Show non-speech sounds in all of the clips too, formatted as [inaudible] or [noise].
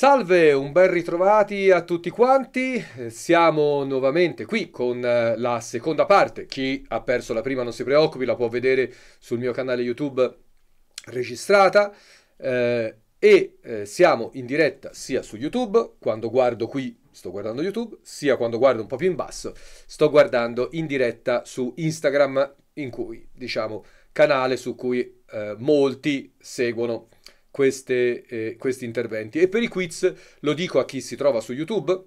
Salve, un ben ritrovati a tutti quanti, siamo nuovamente qui con eh, la seconda parte, chi ha perso la prima non si preoccupi, la può vedere sul mio canale YouTube registrata eh, e eh, siamo in diretta sia su YouTube, quando guardo qui sto guardando YouTube, sia quando guardo un po' più in basso sto guardando in diretta su Instagram in cui, diciamo, canale su cui eh, molti seguono queste, eh, questi interventi. E per i quiz, lo dico a chi si trova su YouTube,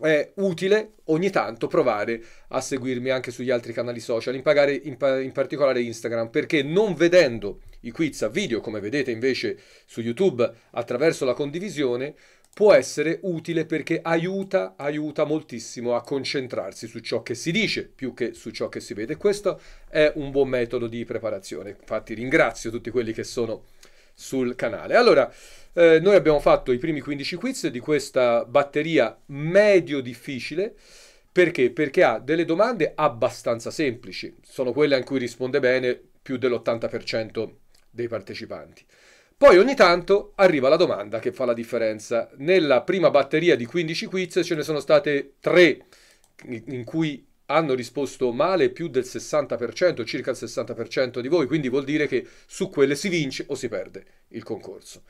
è utile ogni tanto provare a seguirmi anche sugli altri canali social, in, pagare, in, in, particolare Instagram, perché non vedendo i quiz a video, come vedete invece su YouTube attraverso la condivisione, può essere utile perché aiuta, aiuta moltissimo a concentrarsi su ciò che si dice più che su ciò che si vede. Questo è un buon metodo di preparazione. Infatti ringrazio tutti quelli che sono sul canale. Allora, eh, noi abbiamo fatto i primi 15 quiz di questa batteria medio difficile. Perché? Perché ha delle domande abbastanza semplici, sono quelle a cui risponde bene più dell'80% dei partecipanti. Poi ogni tanto arriva la domanda che fa la differenza. Nella prima batteria di 15 quiz ce ne sono state 3 in cui hanno risposto male più del 60%, circa il 60% di voi, quindi vuol dire che su quelle si vince o si perde il concorso.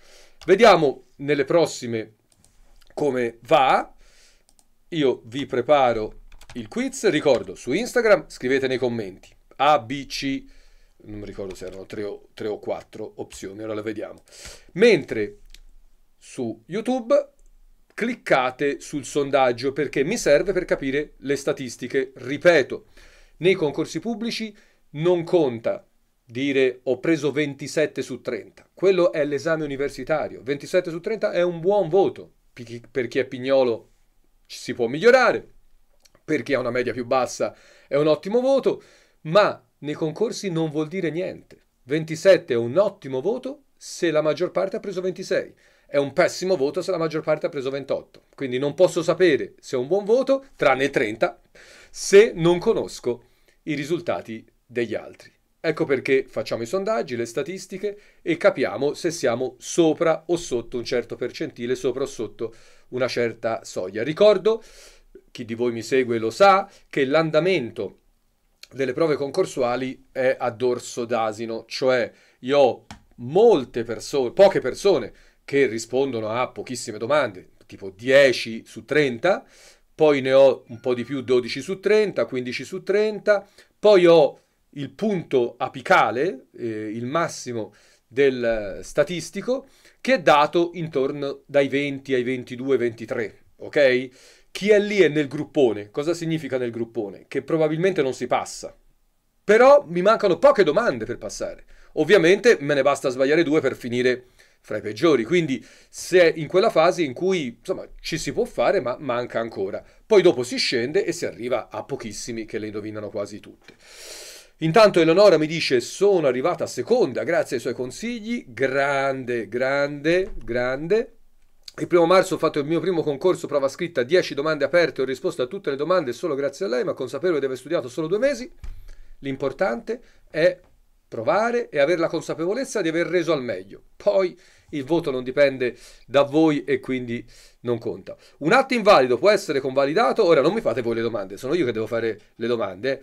Vediamo nelle prossime come va. Io vi preparo il quiz, ricordo su Instagram, scrivete nei commenti A, B, C, non mi ricordo se erano tre o, 3 o 4 opzioni, ora le vediamo. Mentre su YouTube cliccate sul sondaggio perché mi serve per capire le statistiche. Ripeto, nei concorsi pubblici non conta dire ho preso 27 su 30. Quello è l'esame universitario. 27 su 30 è un buon voto. Per chi è pignolo si può migliorare, per chi ha una media più bassa è un ottimo voto, ma nei concorsi non vuol dire niente. 27 è un ottimo voto se la maggior parte ha preso 26 è un pessimo voto se la maggior parte ha preso 28. Quindi non posso sapere se è un buon voto, tranne 30, se non conosco i risultati degli altri. Ecco perché facciamo i sondaggi, le statistiche e capiamo se siamo sopra o sotto un certo percentile, sopra o sotto una certa soglia. Ricordo, chi di voi mi segue lo sa, che l'andamento delle prove concorsuali è a dorso d'asino, cioè io ho molte persone, poche persone che rispondono a pochissime domande, tipo 10 su 30, poi ne ho un po' di più 12 su 30, 15 su 30, poi ho il punto apicale, eh, il massimo del statistico, che è dato intorno dai 20 ai 22, 23, ok? Chi è lì è nel gruppone. Cosa significa nel gruppone? Che probabilmente non si passa. Però mi mancano poche domande per passare. Ovviamente me ne basta sbagliare due per finire fra i peggiori, quindi se in quella fase in cui insomma ci si può fare ma manca ancora. Poi dopo si scende e si arriva a pochissimi che le indovinano quasi tutte. Intanto Eleonora mi dice sono arrivata seconda grazie ai suoi consigli, grande, grande, grande. Il primo marzo ho fatto il mio primo concorso prova scritta, 10 domande aperte, ho risposto a tutte le domande solo grazie a lei, ma consapevole di aver studiato solo due mesi. L'importante è provare e avere la consapevolezza di aver reso al meglio. Poi il voto non dipende da voi e quindi non conta. Un atto invalido può essere convalidato, ora non mi fate voi le domande, sono io che devo fare le domande.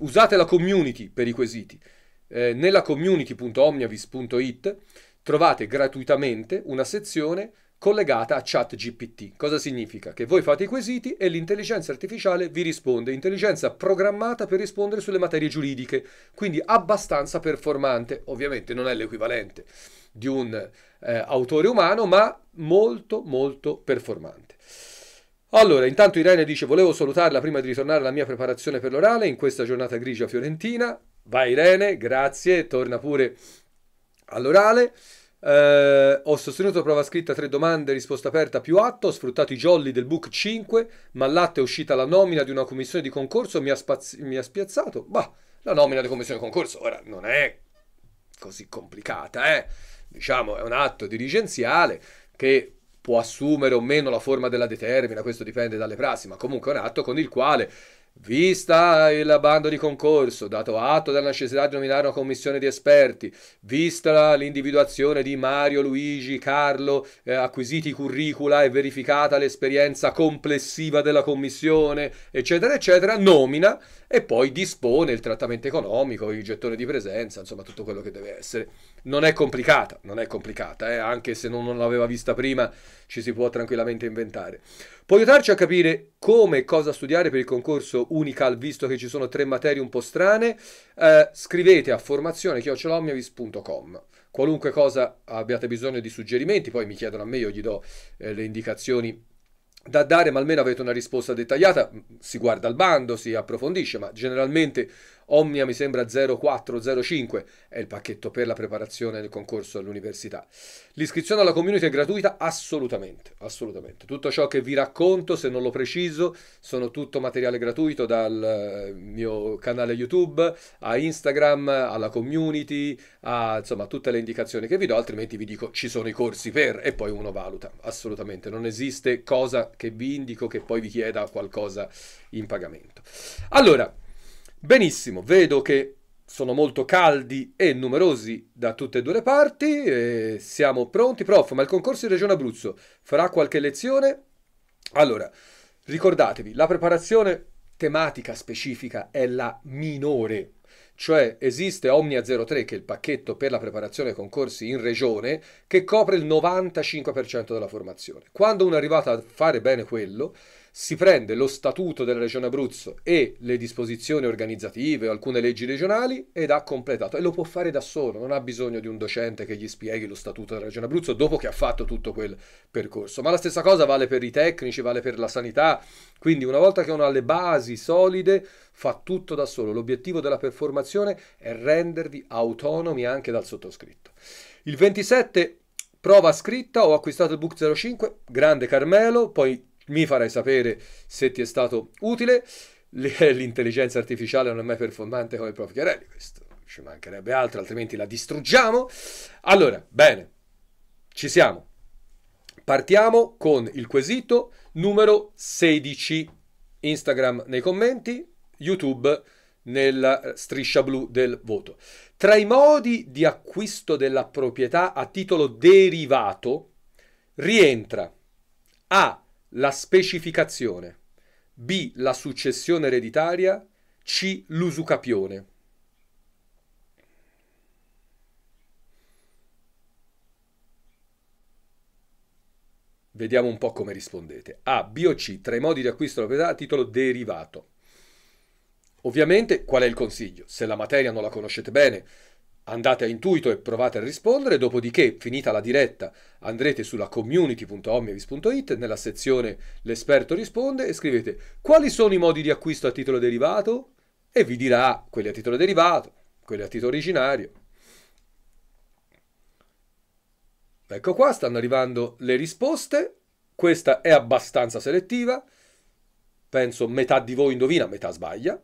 Usate la community per i quesiti. Eh, nella community.omniavis.it trovate gratuitamente una sezione collegata a ChatGPT. Cosa significa? Che voi fate i quesiti e l'intelligenza artificiale vi risponde, intelligenza programmata per rispondere sulle materie giuridiche, quindi abbastanza performante, ovviamente non è l'equivalente di un eh, autore umano, ma molto molto performante. Allora, intanto Irene dice volevo salutarla prima di ritornare alla mia preparazione per l'orale in questa giornata grigia fiorentina. Vai Irene, grazie, torna pure all'orale. Eh, ho sostenuto prova scritta, tre domande, risposta aperta più atto, ho sfruttato i jolly del book 5, Ma Mallatte è uscita la nomina di una commissione di concorso, mi ha, spaz- mi ha spiazzato. Bah, la nomina di commissione di concorso ora non è così complicata, eh? Diciamo, è un atto dirigenziale che può assumere o meno la forma della determina, questo dipende dalle prassi, ma comunque è un atto con il quale Vista il bando di concorso, dato atto della necessità di nominare una commissione di esperti, vista l'individuazione di Mario, Luigi, Carlo, eh, acquisiti i curricula e verificata l'esperienza complessiva della commissione, eccetera, eccetera, nomina e poi dispone il trattamento economico, il gettone di presenza, insomma tutto quello che deve essere. Non è complicata, non è complicata, eh? anche se non, non l'aveva vista prima ci si può tranquillamente inventare. Può aiutarci a capire come e cosa studiare per il concorso Unical, visto che ci sono tre materie un po' strane? Eh, scrivete a formazione.com qualunque cosa abbiate bisogno di suggerimenti, poi mi chiedono a me, io gli do eh, le indicazioni da dare, ma almeno avete una risposta dettagliata, si guarda il bando, si approfondisce, ma generalmente Omnia mi sembra 0405, è il pacchetto per la preparazione del concorso all'università. L'iscrizione alla community è gratuita? Assolutamente, assolutamente. Tutto ciò che vi racconto, se non lo preciso, sono tutto materiale gratuito dal eh, mio canale YouTube a Instagram, alla community, a insomma tutte le indicazioni che vi do, altrimenti vi dico ci sono i corsi per e poi uno valuta. Assolutamente, non esiste cosa che vi indico che poi vi chieda qualcosa in pagamento. Allora, Benissimo, vedo che sono molto caldi e numerosi da tutte e due le parti, e siamo pronti. Prof, ma il concorso in Regione Abruzzo farà qualche lezione? Allora, ricordatevi, la preparazione tematica specifica è la minore, cioè esiste Omnia 03 che è il pacchetto per la preparazione ai concorsi in regione che copre il 95% della formazione. Quando uno è arrivato a fare bene quello, si prende lo statuto della regione Abruzzo e le disposizioni organizzative, alcune leggi regionali ed ha completato e lo può fare da solo, non ha bisogno di un docente che gli spieghi lo statuto della regione Abruzzo dopo che ha fatto tutto quel percorso. Ma la stessa cosa vale per i tecnici, vale per la sanità, quindi una volta che uno ha le basi solide fa tutto da solo. L'obiettivo della performazione è rendervi autonomi anche dal sottoscritto. Il 27 prova scritta, ho acquistato il book 05, grande Carmelo, poi mi farai sapere se ti è stato utile. L'intelligenza artificiale non è mai performante come il prof. Chiarelli, questo ci mancherebbe altro, altrimenti la distruggiamo. Allora, bene, ci siamo. Partiamo con il quesito numero 16. Instagram nei commenti, YouTube nella striscia blu del voto. Tra i modi di acquisto della proprietà a titolo derivato rientra A la specificazione, B la successione ereditaria, C l'usucapione. Vediamo un po' come rispondete. A, B o C, tra i modi di acquisto della proprietà a titolo derivato. Ovviamente, qual è il consiglio? Se la materia non la conoscete bene, andate a intuito e provate a rispondere, dopodiché finita la diretta andrete sulla community.omniavis.it nella sezione l'esperto risponde e scrivete quali sono i modi di acquisto a titolo derivato e vi dirà quelli a titolo derivato, quelli a titolo originario. Ecco qua, stanno arrivando le risposte, questa è abbastanza selettiva, penso metà di voi indovina, metà sbaglia.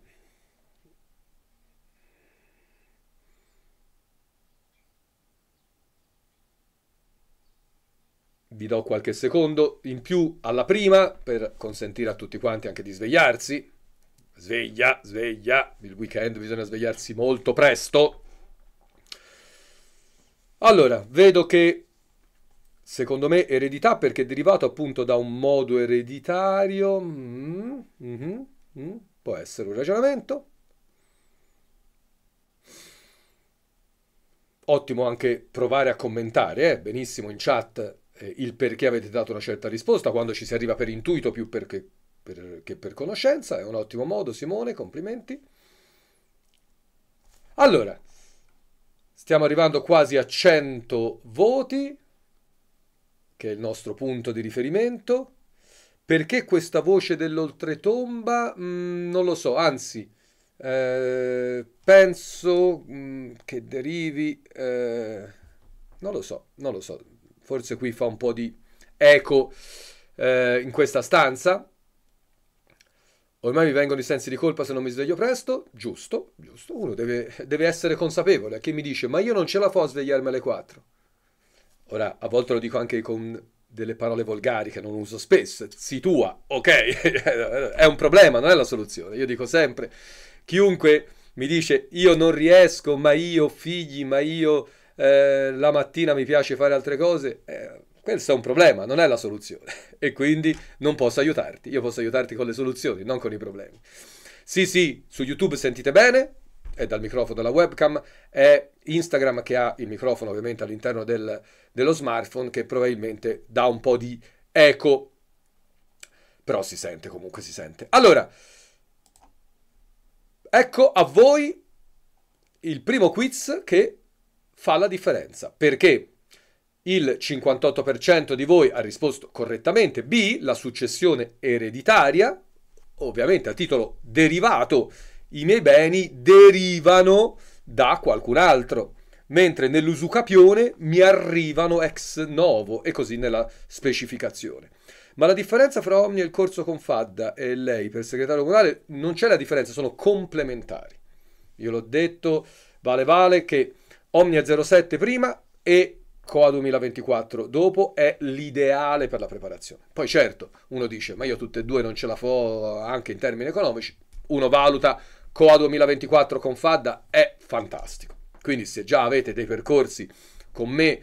vi do qualche secondo in più alla prima per consentire a tutti quanti anche di svegliarsi. Sveglia, sveglia, il weekend bisogna svegliarsi molto presto. Allora, vedo che secondo me eredità perché è derivato appunto da un modo ereditario, mm, mm, mm, può essere un ragionamento. Ottimo anche provare a commentare, eh? benissimo in chat eh, il perché avete dato una certa risposta, quando ci si arriva per intuito più perché, per, che per conoscenza, è un ottimo modo Simone, complimenti. Allora, stiamo arrivando quasi a 100 voti, che è il nostro punto di riferimento. Perché questa voce dell'oltretomba? Mm, non lo so, anzi, eh, penso mm, che derivi... Eh, non lo so, non lo so forse qui fa un po' di eco eh, in questa stanza. Ormai mi vengono i sensi di colpa se non mi sveglio presto. Giusto, giusto. Uno deve, deve essere consapevole. Che mi dice, ma io non ce la fa a svegliarmi alle 4. Ora, a volte lo dico anche con delle parole volgari che non uso spesso. Si tua, ok. [laughs] è un problema, non è la soluzione. Io dico sempre, chiunque mi dice, io non riesco, ma io figli, ma io eh, la mattina mi piace fare altre cose, eh, questo è un problema, non è la soluzione. [laughs] E quindi non posso aiutarti. Io posso aiutarti con le soluzioni, non con i problemi. Sì, sì, su YouTube sentite bene, è dal microfono della webcam, è Instagram che ha il microfono ovviamente all'interno del, dello smartphone che probabilmente dà un po' di eco, però si sente comunque, si sente. Allora, ecco a voi il primo quiz che fa la differenza. Perché il 58% di voi ha risposto correttamente B, la successione ereditaria, ovviamente a titolo derivato, i miei beni derivano da qualcun altro, mentre nell'usucapione mi arrivano ex novo e così nella specificazione. Ma la differenza fra Omni e il corso con Fadda e lei per segretario comunale non c'è la differenza, sono complementari. Io l'ho detto, vale vale che Omnia 07 prima e Coa 2024 dopo è l'ideale per la preparazione. Poi certo, uno dice, ma io tutte e due non ce la fo anche in termini economici, uno valuta Coa 2024 con Fadda, è fantastico. Quindi se già avete dei percorsi con me,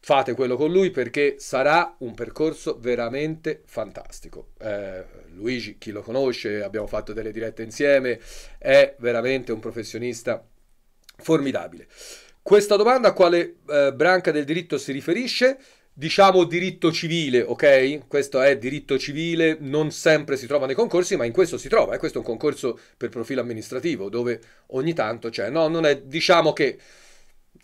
fate quello con lui perché sarà un percorso veramente fantastico. Eh, Luigi, chi lo conosce, abbiamo fatto delle dirette insieme, è veramente un professionista formidabile. Questa domanda a quale eh, branca del diritto si riferisce? Diciamo diritto civile, ok? Questo è diritto civile, non sempre si trova nei concorsi, ma in questo si trova. Eh? Questo è un concorso per profilo amministrativo, dove ogni tanto c'è. No, non è, diciamo che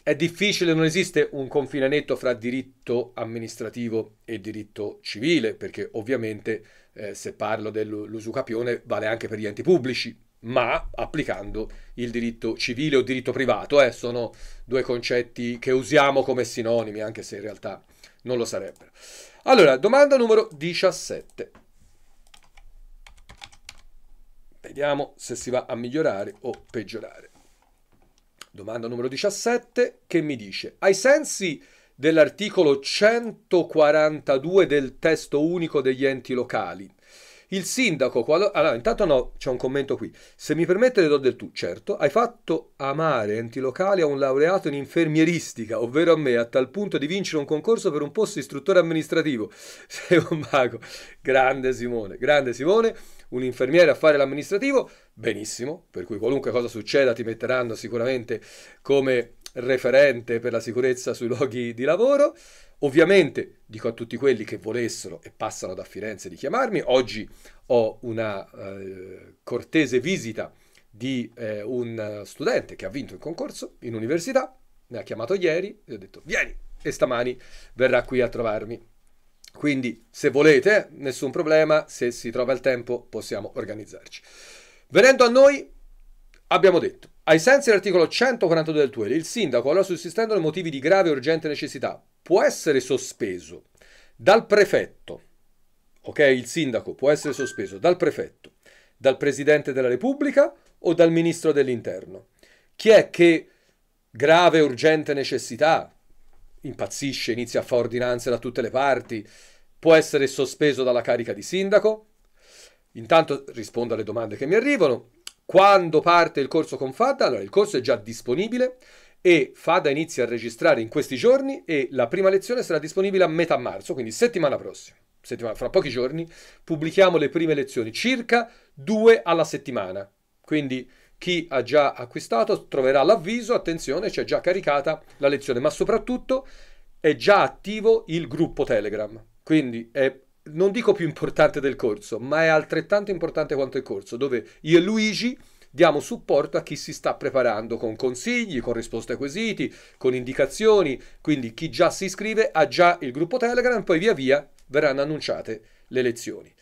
è difficile, non esiste un confine netto fra diritto amministrativo e diritto civile, perché ovviamente eh, se parlo dell'usucapione vale anche per gli enti pubblici, ma applicando il diritto civile o diritto privato. Eh, sono due concetti che usiamo come sinonimi, anche se in realtà non lo sarebbero. Allora, domanda numero 17. Vediamo se si va a migliorare o peggiorare. Domanda numero 17 che mi dice, ai sensi dell'articolo 142 del testo unico degli enti locali, il sindaco, qualora... allora intanto no, c'è un commento qui. Se mi permette le do del tu, certo, hai fatto amare enti locali a un laureato in infermieristica, ovvero a me, a tal punto di vincere un concorso per un posto istruttore amministrativo. [laughs] Sei un mago. Grande Simone, grande Simone, un infermiere a fare l'amministrativo, benissimo, per cui qualunque cosa succeda ti metteranno sicuramente come referente per la sicurezza sui luoghi di lavoro. Ovviamente dico a tutti quelli che volessero e passano da Firenze di chiamarmi, oggi ho una eh, cortese visita di eh, un studente che ha vinto il concorso in università, mi ha chiamato ieri e ho detto vieni e stamani verrà qui a trovarmi. Quindi se volete, nessun problema, se si trova il tempo possiamo organizzarci. Venendo a noi, abbiamo detto ai sensi dell'articolo 142 del TUEL, il sindaco, allora sussistendo sussistendone motivi di grave e urgente necessità, può essere sospeso dal prefetto, ok? Il sindaco può essere sospeso dal prefetto, dal presidente della Repubblica o dal ministro dell'interno. Chi è che grave e urgente necessità impazzisce, inizia a fare ordinanze da tutte le parti, può essere sospeso dalla carica di sindaco? Intanto rispondo alle domande che mi arrivano. Quando parte il corso con Fada? Allora, il corso è già disponibile e Fada inizia a registrare in questi giorni e la prima lezione sarà disponibile a metà marzo, quindi settimana prossima. Settimana, fra pochi giorni pubblichiamo le prime lezioni, circa due alla settimana. Quindi chi ha già acquistato troverà l'avviso, attenzione, c'è già caricata la lezione, ma soprattutto è già attivo il gruppo Telegram. Quindi è non dico più importante del corso, ma è altrettanto importante quanto il corso, dove io e Luigi diamo supporto a chi si sta preparando con consigli, con risposte ai quesiti, con indicazioni, quindi chi già si iscrive ha già il gruppo Telegram, poi via via verranno annunciate le lezioni.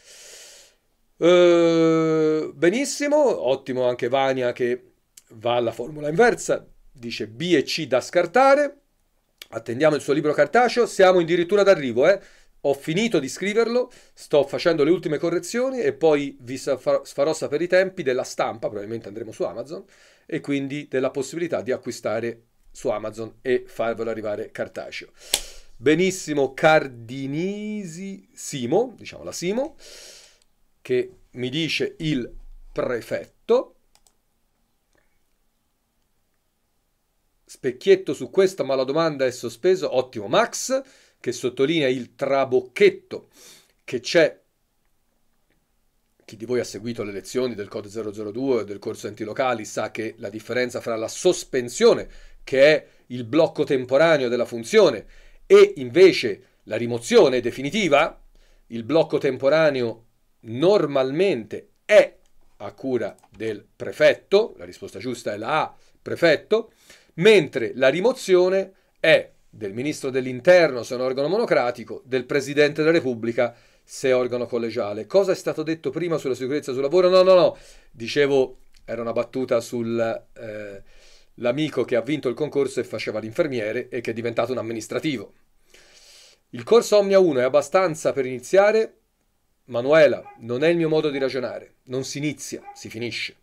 Uh, benissimo, ottimo anche Vania che va alla formula inversa, dice B e C da scartare, attendiamo il suo libro cartaceo, siamo addirittura d'arrivo, eh? ho finito di scriverlo, sto facendo le ultime correzioni e poi vi farò sapere i tempi della stampa, probabilmente andremo su Amazon, e quindi della possibilità di acquistare su Amazon e farvelo arrivare cartaceo. Benissimo, Cardinisi Simo, diciamo la Simo, che mi dice il prefetto. Specchietto su questa, ma la domanda è sospeso. Ottimo, Max che sottolinea il trabocchetto che c'è. Chi di voi ha seguito le lezioni del Code 002 e del corso antilocali sa che la differenza fra la sospensione, che è il blocco temporaneo della funzione, e invece la rimozione definitiva, il blocco temporaneo normalmente è a cura del prefetto, la risposta giusta è la A, prefetto, mentre la rimozione è del ministro dell'interno se è un organo monocratico, del presidente della Repubblica se è organo collegiale. Cosa è stato detto prima sulla sicurezza sul lavoro? No, no, no, dicevo, era una battuta sull'amico eh, che ha vinto il concorso e faceva l'infermiere e che è diventato un amministrativo. Il corso Omnia 1 è abbastanza per iniziare? Manuela, non è il mio modo di ragionare, non si inizia, si finisce.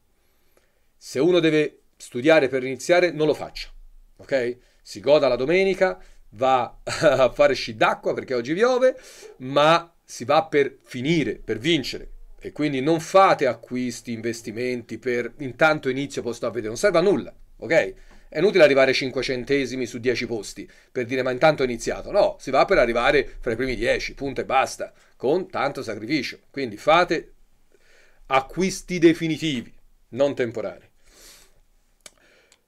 Se uno deve studiare per iniziare, non lo faccia, ok? si goda la domenica, va [laughs] a fare sci d'acqua perché oggi piove, ma si va per finire, per vincere. E quindi non fate acquisti, investimenti per intanto inizio posto a vedere, non serve a nulla, ok? È inutile arrivare 5 centesimi su 10 posti per dire ma intanto ho iniziato. No, si va per arrivare fra i primi 10, punto e basta, con tanto sacrificio. Quindi fate acquisti definitivi, non temporanei.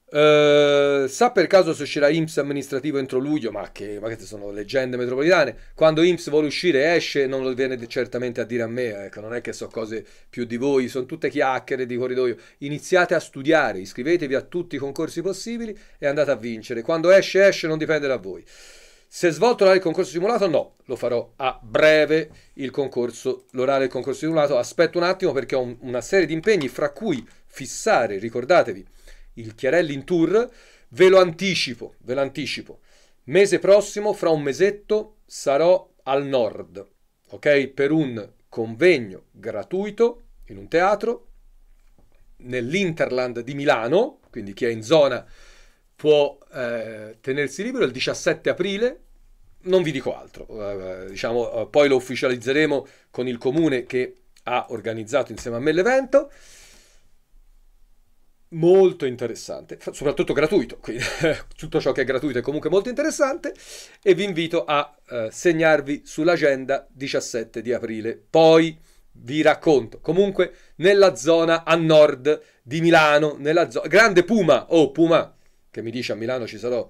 Eh, sa per caso se uscirà IMSS amministrativo entro luglio? Ma che, ma che sono leggende metropolitane. Quando IMSS vuole uscire esce, non lo viene certamente a dire a me. Ecco, non è che so cose più di voi, sono tutte chiacchiere di corridoio. Iniziate a studiare, iscrivetevi a tutti i concorsi possibili e andate a vincere. Quando esce, esce, non dipende da voi. Se svolto l'orale del concorso simulato, no, lo farò a breve il concorso, l'orale del concorso simulato. Aspetto un attimo perché ho un, una serie di impegni, fra cui fissare, ricordatevi il Chiarelli in tour, ve lo anticipo, ve lo anticipo. Mese prossimo, fra un mesetto, sarò al nord, ok? Per un convegno gratuito in un teatro nell'Interland di Milano, quindi chi è in zona può eh, tenersi libero il 17 aprile. Non vi dico altro, eh, diciamo, eh, poi lo ufficializzeremo con il comune che ha organizzato insieme a me l'evento molto interessante, soprattutto gratuito, quindi [laughs] tutto ciò che è gratuito è comunque molto interessante e vi invito a eh, segnarvi sull'agenda 17 di aprile. Poi vi racconto, comunque nella zona a nord di Milano, nella zona grande Puma, oh Puma che mi dice a Milano ci sarò.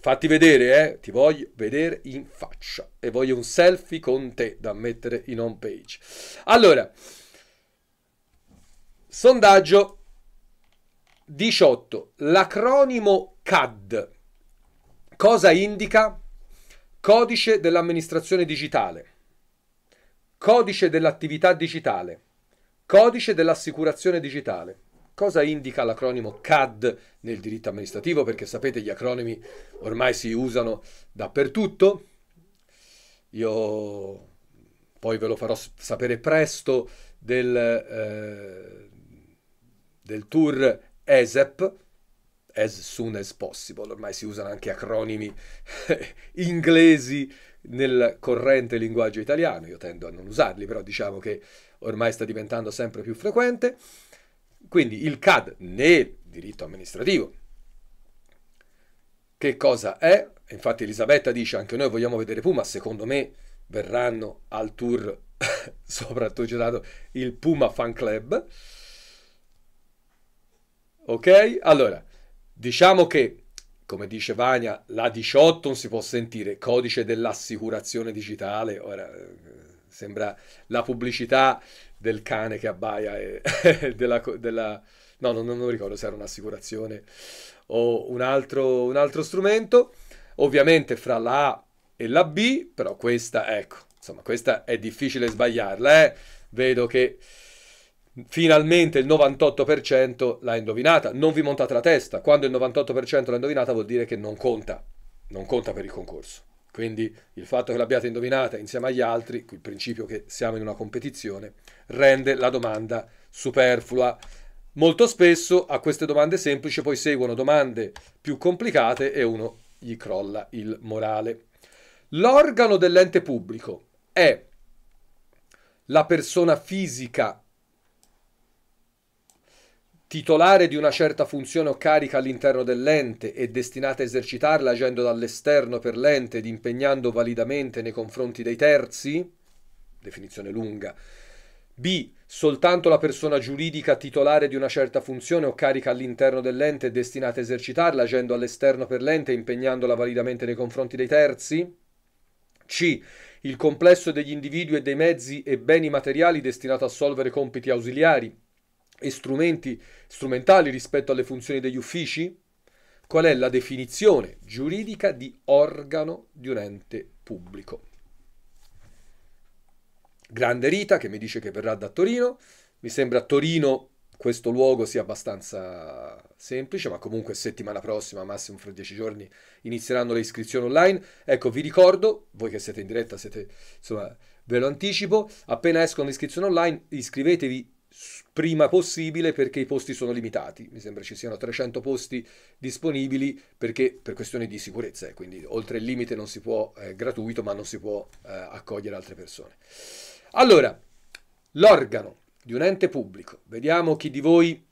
Fatti vedere, eh? ti voglio vedere in faccia e voglio un selfie con te da mettere in home page. Allora, sondaggio 18. L'acronimo CAD. Cosa indica? Codice dell'amministrazione digitale. Codice dell'attività digitale. Codice dell'assicurazione digitale. Cosa indica l'acronimo CAD nel diritto amministrativo? Perché sapete gli acronimi ormai si usano dappertutto. Io poi ve lo farò sapere presto del, eh, del tour ESEP, as soon as possible, ormai si usano anche acronimi [laughs] inglesi nel corrente linguaggio italiano, io tendo a non usarli, però diciamo che ormai sta diventando sempre più frequente. Quindi il CAD nel diritto amministrativo. Che cosa è? Infatti Elisabetta dice anche noi vogliamo vedere Puma, secondo me verranno al tour [laughs] soprattutto il il Puma Fan Club. Ok? Allora, diciamo che, come dice Vania, la 18 non si può sentire, codice dell'assicurazione digitale, ora eh, sembra la pubblicità del cane che abbaia e [laughs] della, della, No, non, non ricordo se era un'assicurazione o un altro, un altro strumento. Ovviamente fra la A e la B, però questa, ecco, insomma, questa è difficile sbagliarla, eh? Vedo che finalmente il 98% l'ha indovinata, non vi montate la testa, quando il 98% l'ha indovinata vuol dire che non conta, non conta per il concorso. Quindi il fatto che l'abbiate indovinata insieme agli altri, il principio che siamo in una competizione, rende la domanda superflua. Molto spesso a queste domande semplici poi seguono domande più complicate e uno gli crolla il morale. L'organo dell'ente pubblico è la persona fisica titolare di una certa funzione o carica all'interno dell'ente e destinata a esercitarla agendo dall'esterno per l'ente ed impegnando validamente nei confronti dei terzi, definizione lunga, b. Soltanto la persona giuridica titolare di una certa funzione o carica all'interno dell'ente e destinata a esercitarla agendo all'esterno per l'ente e impegnandola validamente nei confronti dei terzi. C. Il complesso degli individui e dei mezzi e beni materiali destinato a solvere compiti ausiliari e strumenti strumentali rispetto alle funzioni degli uffici? Qual è la definizione giuridica di organo di un ente pubblico? Grande Rita che mi dice che verrà da Torino, mi sembra Torino questo luogo sia abbastanza semplice, ma comunque settimana prossima, massimo fra dieci giorni, inizieranno le iscrizioni online. Ecco, vi ricordo, voi che siete in diretta, siete, insomma, ve lo anticipo, appena escono le iscrizioni online, iscrivetevi prima possibile perché i posti sono limitati. Mi sembra ci siano 300 posti disponibili perché, per questioni di sicurezza, eh, quindi oltre il limite non si può, è eh, gratuito, ma non si può eh, accogliere altre persone. Allora, l'organo di un ente pubblico. Vediamo chi di voi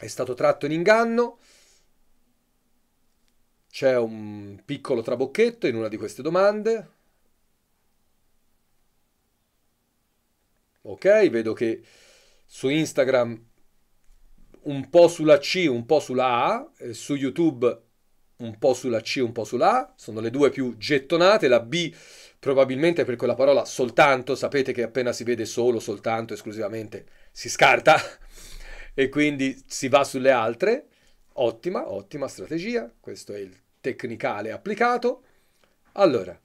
è stato tratto in inganno. C'è un piccolo trabocchetto in una di queste domande. Ok, vedo che su Instagram un po' sulla C, un po' sulla A, su YouTube un po' sulla C, un po' sulla A, sono le due più gettonate, la B probabilmente per quella parola soltanto, sapete che appena si vede solo, soltanto, esclusivamente, si scarta [laughs] e quindi si va sulle altre, ottima, ottima strategia, questo è il tecnicale applicato. Allora,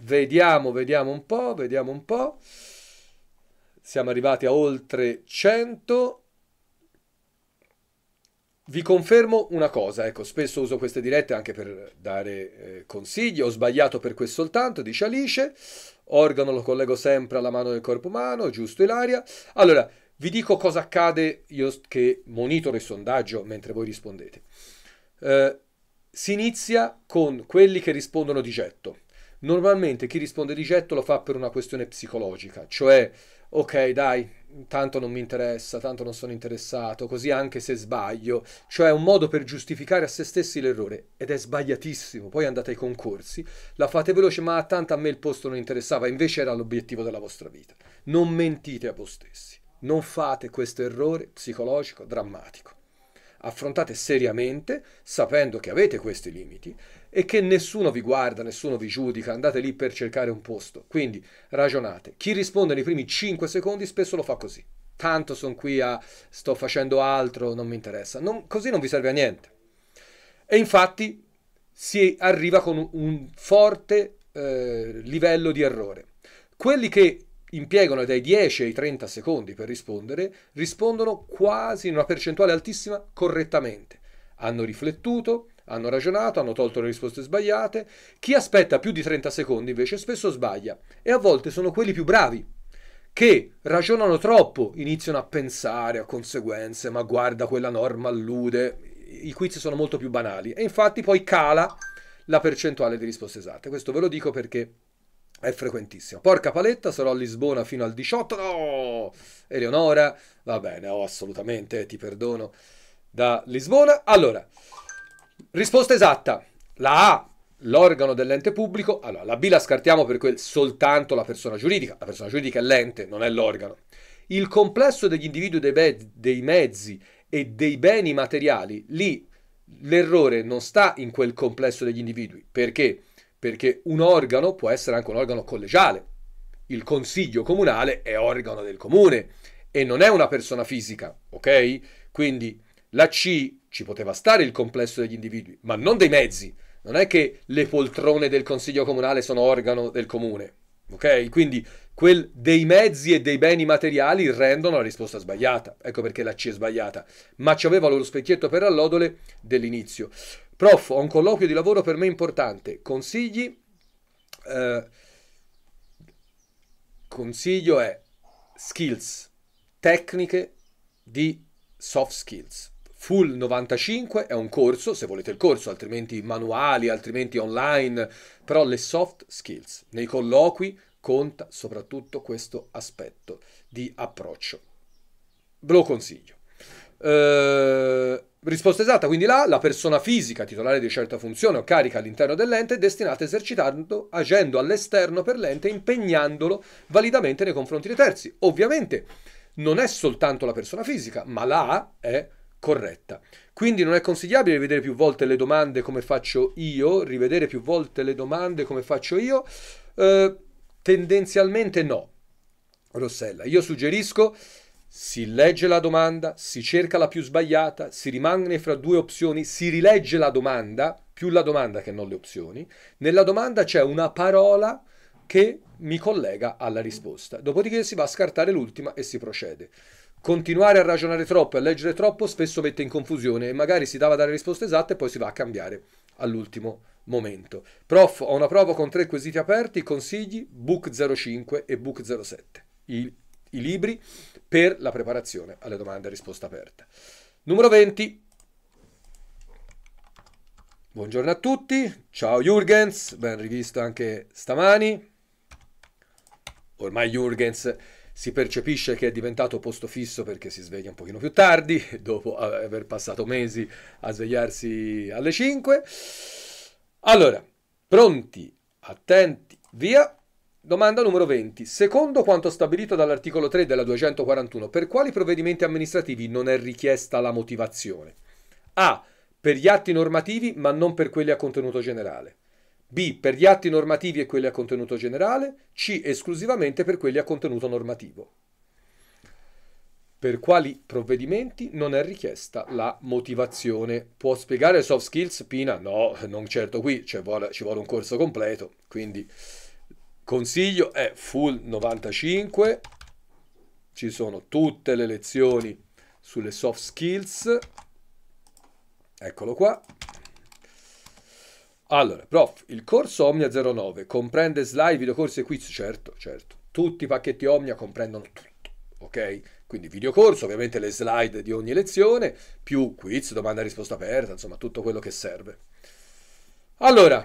vediamo, vediamo un po', vediamo un po' siamo arrivati a oltre 100. Vi confermo una cosa, ecco, spesso uso queste dirette anche per dare eh, consigli, ho sbagliato per questo soltanto, dice Alice, organo lo collego sempre alla mano del corpo umano, giusto Ilaria. Allora, vi dico cosa accade io che monitoro il sondaggio mentre voi rispondete. Eh, si inizia con quelli che rispondono di getto. Normalmente chi risponde di getto lo fa per una questione psicologica, cioè ok dai, tanto non mi interessa, tanto non sono interessato, così anche se sbaglio, cioè un modo per giustificare a se stessi l'errore ed è sbagliatissimo. Poi andate ai concorsi, la fate veloce, ma tanto a me il posto non interessava, invece era l'obiettivo della vostra vita. Non mentite a voi stessi, non fate questo errore psicologico drammatico. Affrontate seriamente, sapendo che avete questi limiti e che nessuno vi guarda, nessuno vi giudica, andate lì per cercare un posto. Quindi ragionate. Chi risponde nei primi 5 secondi spesso lo fa così. Tanto sono qui a sto facendo altro, non mi interessa. Non, così non vi serve a niente. E infatti si arriva con un, un forte eh, livello di errore. Quelli che impiegano dai 10 ai 30 secondi per rispondere rispondono quasi in una percentuale altissima correttamente. Hanno riflettuto, hanno ragionato, hanno tolto le risposte sbagliate. Chi aspetta più di 30 secondi invece spesso sbaglia e a volte sono quelli più bravi che ragionano troppo, iniziano a pensare a conseguenze, ma guarda quella norma allude, i quiz sono molto più banali e infatti poi cala la percentuale di risposte esatte. Questo ve lo dico perché è frequentissimo. Porca paletta, sarò a Lisbona fino al 18. No! Eleonora, va bene, oh assolutamente, ti perdono da Lisbona. Allora, Risposta esatta. La A, l'organo dell'ente pubblico. Allora, la B la scartiamo per quel soltanto la persona giuridica. La persona giuridica è l'ente, non è l'organo. Il complesso degli individui dei, be- dei mezzi e dei beni materiali, lì l'errore non sta in quel complesso degli individui. Perché? Perché un organo può essere anche un organo collegiale. Il consiglio comunale è organo del comune e non è una persona fisica, ok? Quindi la C ci poteva stare il complesso degli individui, ma non dei mezzi. Non è che le poltrone del consiglio comunale sono organo del comune, ok? Quindi quel dei mezzi e dei beni materiali rendono la risposta sbagliata. Ecco perché la C è sbagliata. Ma ci aveva lo specchietto per allodole dell'inizio. Prof, ho un colloquio di lavoro per me importante. Consigli? Eh, consiglio è skills, tecniche di soft skills. Full 95 è un corso, se volete il corso, altrimenti manuali, altrimenti online, però le soft skills, nei colloqui conta soprattutto questo aspetto di approccio. Ve lo consiglio. Eh, risposta esatta, quindi là la persona fisica titolare di certa funzione o carica all'interno dell'ente è destinata a esercitando agendo all'esterno per l'ente impegnandolo validamente nei confronti dei terzi. Ovviamente non è soltanto la persona fisica, ma là è corretta. Quindi non è consigliabile rivedere più volte le domande come faccio io, rivedere più volte le domande come faccio io? Eh, tendenzialmente no, Rossella. Io suggerisco si legge la domanda, si cerca la più sbagliata, si rimane fra due opzioni, si rilegge la domanda, più la domanda che non le opzioni. Nella domanda c'è una parola che mi collega alla risposta. Dopodiché si va a scartare l'ultima e si procede. Continuare a ragionare troppo e a leggere troppo spesso mette in confusione e magari si dava dare risposte esatte e poi si va a cambiare all'ultimo momento. Prof, ho una prova con tre quesiti aperti, consigli Book 05 e Book 07, i, i libri per la preparazione alle domande a risposta aperta. Numero 20. Buongiorno a tutti, ciao Jurgens, ben rivisto anche stamani. Ormai Jurgens si percepisce che è diventato posto fisso perché si sveglia un pochino più tardi, [laughs] dopo aver passato mesi a svegliarsi alle 5. Allora, pronti, attenti, via. Domanda numero 20. Secondo quanto stabilito dall'articolo 3 della 241, per quali provvedimenti amministrativi non è richiesta la motivazione? A. Per gli atti normativi, ma non per quelli a contenuto generale. B. Per gli atti normativi e quelli a contenuto generale. C. Esclusivamente per quelli a contenuto normativo. Per quali provvedimenti non è richiesta la motivazione? Può spiegare soft skills Pina? No, non certo qui, ci vuole, ci vuole un corso completo. Quindi consiglio è full 95. Ci sono tutte le lezioni sulle soft skills. Eccolo qua. Allora, prof, il corso Omnia 09 comprende slide, videocorsi e quiz? Certo, certo. Tutti i pacchetti Omnia comprendono tutto, ok? Quindi videocorso, ovviamente le slide di ogni lezione, più quiz, domanda e risposta aperta, insomma tutto quello che serve. Allora,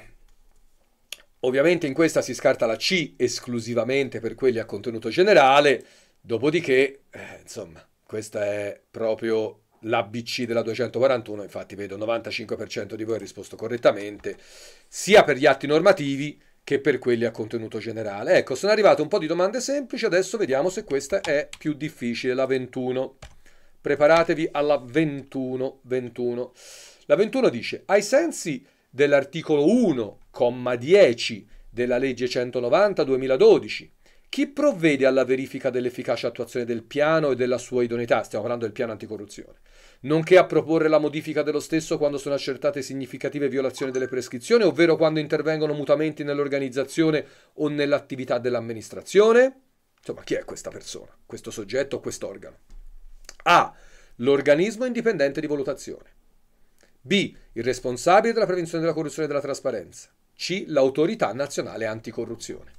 ovviamente in questa si scarta la C esclusivamente per quelli a contenuto generale, dopodiché, eh, insomma, questa è proprio l'ABC della 241, infatti vedo 95% di voi ha risposto correttamente, sia per gli atti normativi che per quelli a contenuto generale. Ecco, sono arrivate un po' di domande semplici, adesso vediamo se questa è più difficile, la 21. Preparatevi alla 21, 21. La 21 dice, ai sensi dell'articolo 1,10 della legge 190 2012, chi provvede alla verifica dell'efficace attuazione del piano e della sua idoneità? Stiamo parlando del piano anticorruzione nonché a proporre la modifica dello stesso quando sono accertate significative violazioni delle prescrizioni, ovvero quando intervengono mutamenti nell'organizzazione o nell'attività dell'amministrazione. Insomma, chi è questa persona, questo soggetto o quest'organo? A. L'organismo indipendente di valutazione. B. Il responsabile della prevenzione della corruzione e della trasparenza. C. L'autorità nazionale anticorruzione.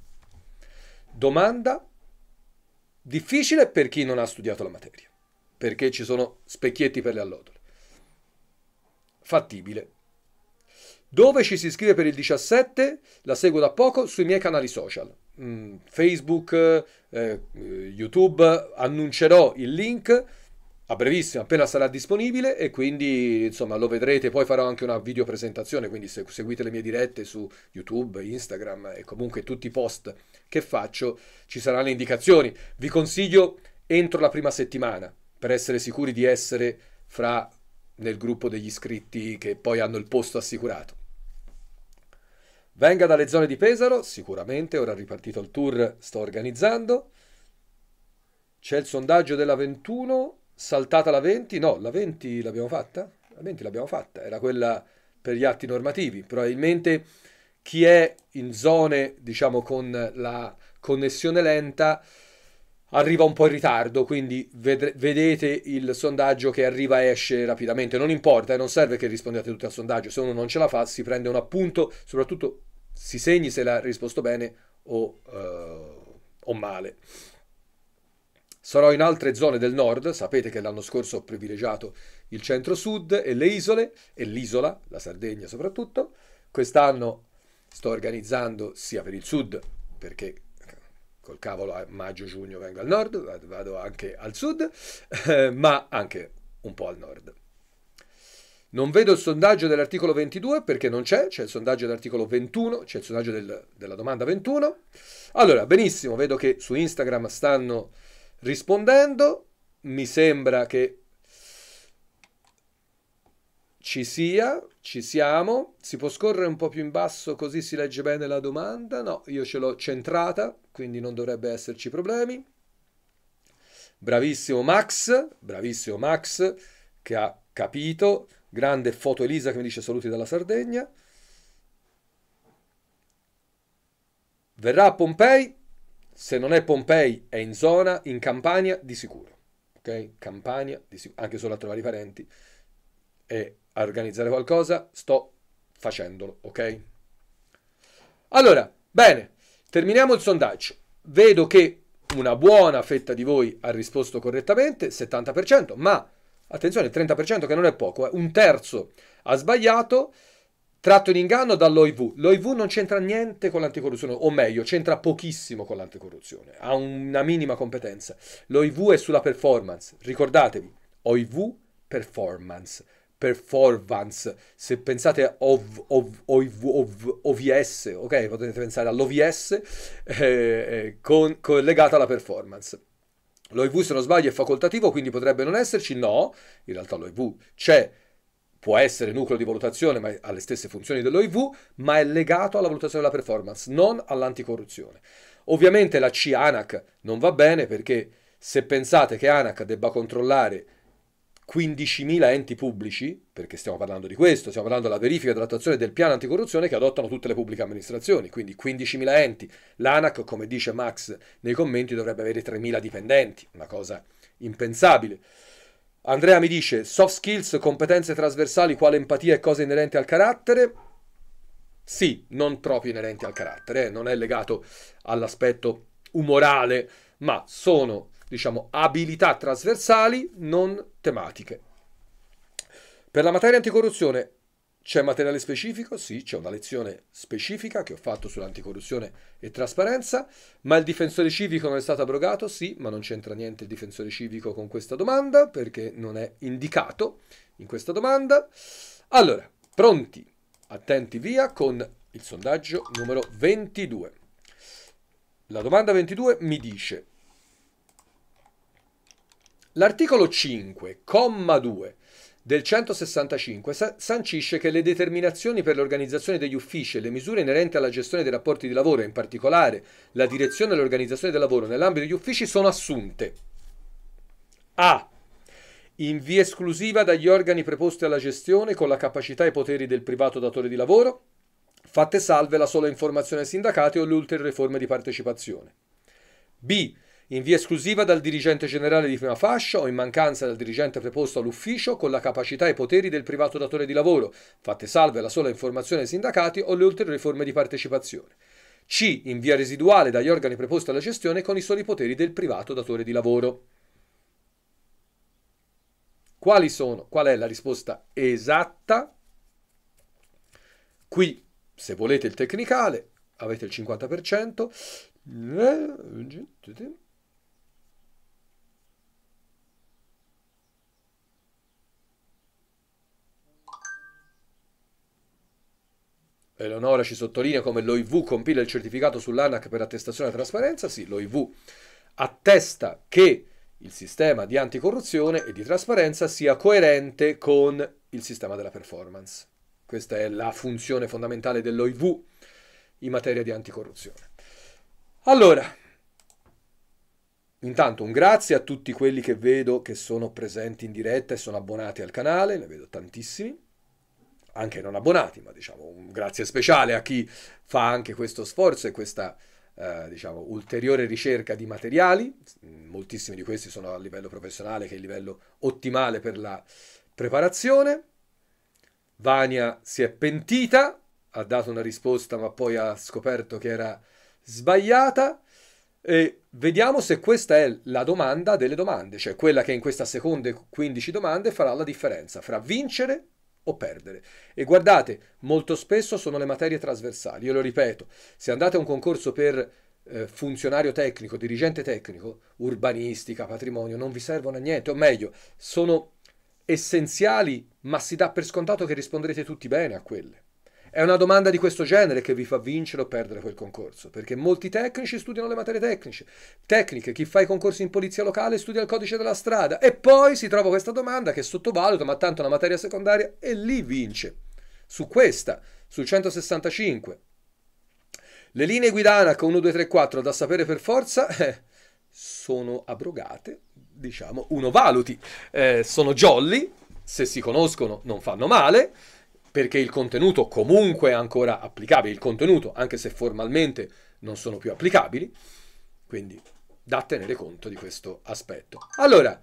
Domanda difficile per chi non ha studiato la materia perché ci sono specchietti per le allodole. Fattibile. Dove ci si iscrive per il 17? La seguo da poco sui miei canali social. Mm, Facebook, eh, eh, YouTube, annuncerò il link a brevissimo, appena sarà disponibile e quindi insomma lo vedrete, poi farò anche una video presentazione, quindi se seguite le mie dirette su YouTube, Instagram e comunque tutti i post che faccio ci saranno le indicazioni. Vi consiglio entro la prima settimana, per essere sicuri di essere fra nel gruppo degli iscritti che poi hanno il posto assicurato. Venga dalle zone di Pesaro, sicuramente, ora è ripartito il tour, sto organizzando. C'è il sondaggio della 21, saltata la 20, no, la 20 l'abbiamo fatta? La 20 l'abbiamo fatta, era quella per gli atti normativi. Probabilmente chi è in zone, diciamo, con la connessione lenta arriva un po' in ritardo, quindi ved- vedete il sondaggio che arriva e esce rapidamente. Non importa, eh, non serve che rispondiate tutti al sondaggio, se uno non ce la fa si prende un appunto, soprattutto si segni se l'ha risposto bene o, uh, o male. Sarò in altre zone del nord, sapete che l'anno scorso ho privilegiato il centro-sud e le isole, e l'isola, la Sardegna soprattutto. Quest'anno sto organizzando sia per il sud, perché col cavolo a maggio-giugno vengo al nord, vado anche al sud, eh, ma anche un po' al nord. Non vedo il sondaggio dell'articolo 22 perché non c'è, c'è il sondaggio dell'articolo 21, c'è il sondaggio del, della domanda 21. Allora, benissimo, vedo che su Instagram stanno rispondendo, mi sembra che ci sia, ci siamo. Si può scorrere un po' più in basso così si legge bene la domanda? No, io ce l'ho centrata, quindi non dovrebbe esserci problemi. Bravissimo Max, bravissimo Max che ha capito. Grande foto Elisa che mi dice saluti dalla Sardegna. Verrà a Pompei, se non è Pompei è in zona, in Campania di sicuro. Ok? Campania di sicuro, anche solo a trovare i parenti. E a organizzare qualcosa, sto facendolo, ok? Allora, bene, terminiamo il sondaggio. Vedo che una buona fetta di voi ha risposto correttamente, 70%, ma attenzione, 30% che non è poco, eh? un terzo ha sbagliato, tratto in inganno dall'OIV. L'OIV non c'entra niente con l'anticorruzione, o meglio, c'entra pochissimo con l'anticorruzione, ha una minima competenza. L'OIV è sulla performance, ricordatevi, OIV performance performance, se pensate a OVS, ok, potete pensare all'OVS eh, eh con, alla performance. L'OIV, se non sbaglio, è facoltativo, quindi potrebbe non esserci? No, in realtà l'OIV c'è, può essere nucleo di valutazione, ma ha le stesse funzioni dell'OIV, ma è legato alla valutazione della performance, non all'anticorruzione. Ovviamente la C ANAC non va bene perché se pensate che ANAC debba controllare 15.000 enti pubblici, perché stiamo parlando di questo, stiamo parlando della verifica e dell'attuazione del piano anticorruzione che adottano tutte le pubbliche amministrazioni, quindi 15.000 enti. L'ANAC, come dice Max nei commenti, dovrebbe avere 3.000 dipendenti, una cosa impensabile. Andrea mi dice soft skills, competenze trasversali, quale empatia e cose inerenti al carattere? Sì, non proprio inerenti al carattere, eh? non è legato all'aspetto umorale, ma sono diciamo, abilità trasversali non tematiche. Per la materia anticorruzione c'è materiale specifico? Sì, c'è una lezione specifica che ho fatto sull'anticorruzione e trasparenza, ma il difensore civico non è stato abrogato? Sì, ma non c'entra niente il difensore civico con questa domanda perché non è indicato in questa domanda. Allora, pronti, attenti via con il sondaggio numero 22. La domanda 22 mi dice L'articolo 5, comma 2 del 165 sancisce che le determinazioni per l'organizzazione degli uffici e le misure inerenti alla gestione dei rapporti di lavoro, e in particolare la direzione e l'organizzazione del lavoro nell'ambito degli uffici, sono assunte. A. In via esclusiva dagli organi preposti alla gestione con la capacità e i poteri del privato datore di lavoro, fatte salve la sola informazione ai sindacati o le ulteriori forme di partecipazione. B in via esclusiva dal dirigente generale di prima fascia o in mancanza dal dirigente preposto all'ufficio con la capacità e i poteri del privato datore di lavoro, fatte salve la sola informazione ai sindacati o le ulteriori forme di partecipazione. C. In via residuale dagli organi preposti alla gestione con i soli poteri del privato datore di lavoro. Quali sono? Qual è la risposta esatta? Qui, se volete il tecnicale, avete il 50%. Eleonora eh, ci sottolinea come l'OIV compila il certificato sull'ANAC per attestazione e trasparenza, sì, l'OIV attesta che il sistema di anticorruzione e di trasparenza sia coerente con il sistema della performance. Questa è la funzione fondamentale dell'OIV in materia di anticorruzione. Allora, Intanto un grazie a tutti quelli che vedo che sono presenti in diretta e sono abbonati al canale, ne vedo tantissimi anche non abbonati, ma diciamo un grazie speciale a chi fa anche questo sforzo e questa eh, diciamo, ulteriore ricerca di materiali. Moltissimi di questi sono a livello professionale, che è il livello ottimale per la preparazione. Vania si è pentita, ha dato una risposta, ma poi ha scoperto che era sbagliata. E vediamo se questa è la domanda delle domande, cioè quella che in questa seconda 15 domande farà la differenza fra vincere o perdere. E guardate, molto spesso sono le materie trasversali, io lo ripeto, se andate a un concorso per eh, funzionario tecnico, dirigente tecnico, urbanistica, patrimonio, non vi servono a niente, o meglio, sono essenziali, ma si dà per scontato che risponderete tutti bene a quelle. È una domanda di questo genere che vi fa vincere o perdere quel concorso, perché molti tecnici studiano le materie tecniche, tecniche, chi fa i concorsi in polizia locale studia il codice della strada e poi si trova questa domanda che sottovaluta, ma tanto è una materia secondaria e lì vince. Su questa, sul 165. Le linee guidana con 1, 2, 3, 4 da sapere per forza eh, sono abrogate, diciamo, uno valuti, eh, sono jolly, se si conoscono non fanno male perché il contenuto comunque è ancora applicabile, il contenuto anche se formalmente non sono più applicabili, quindi da tenere conto di questo aspetto. Allora,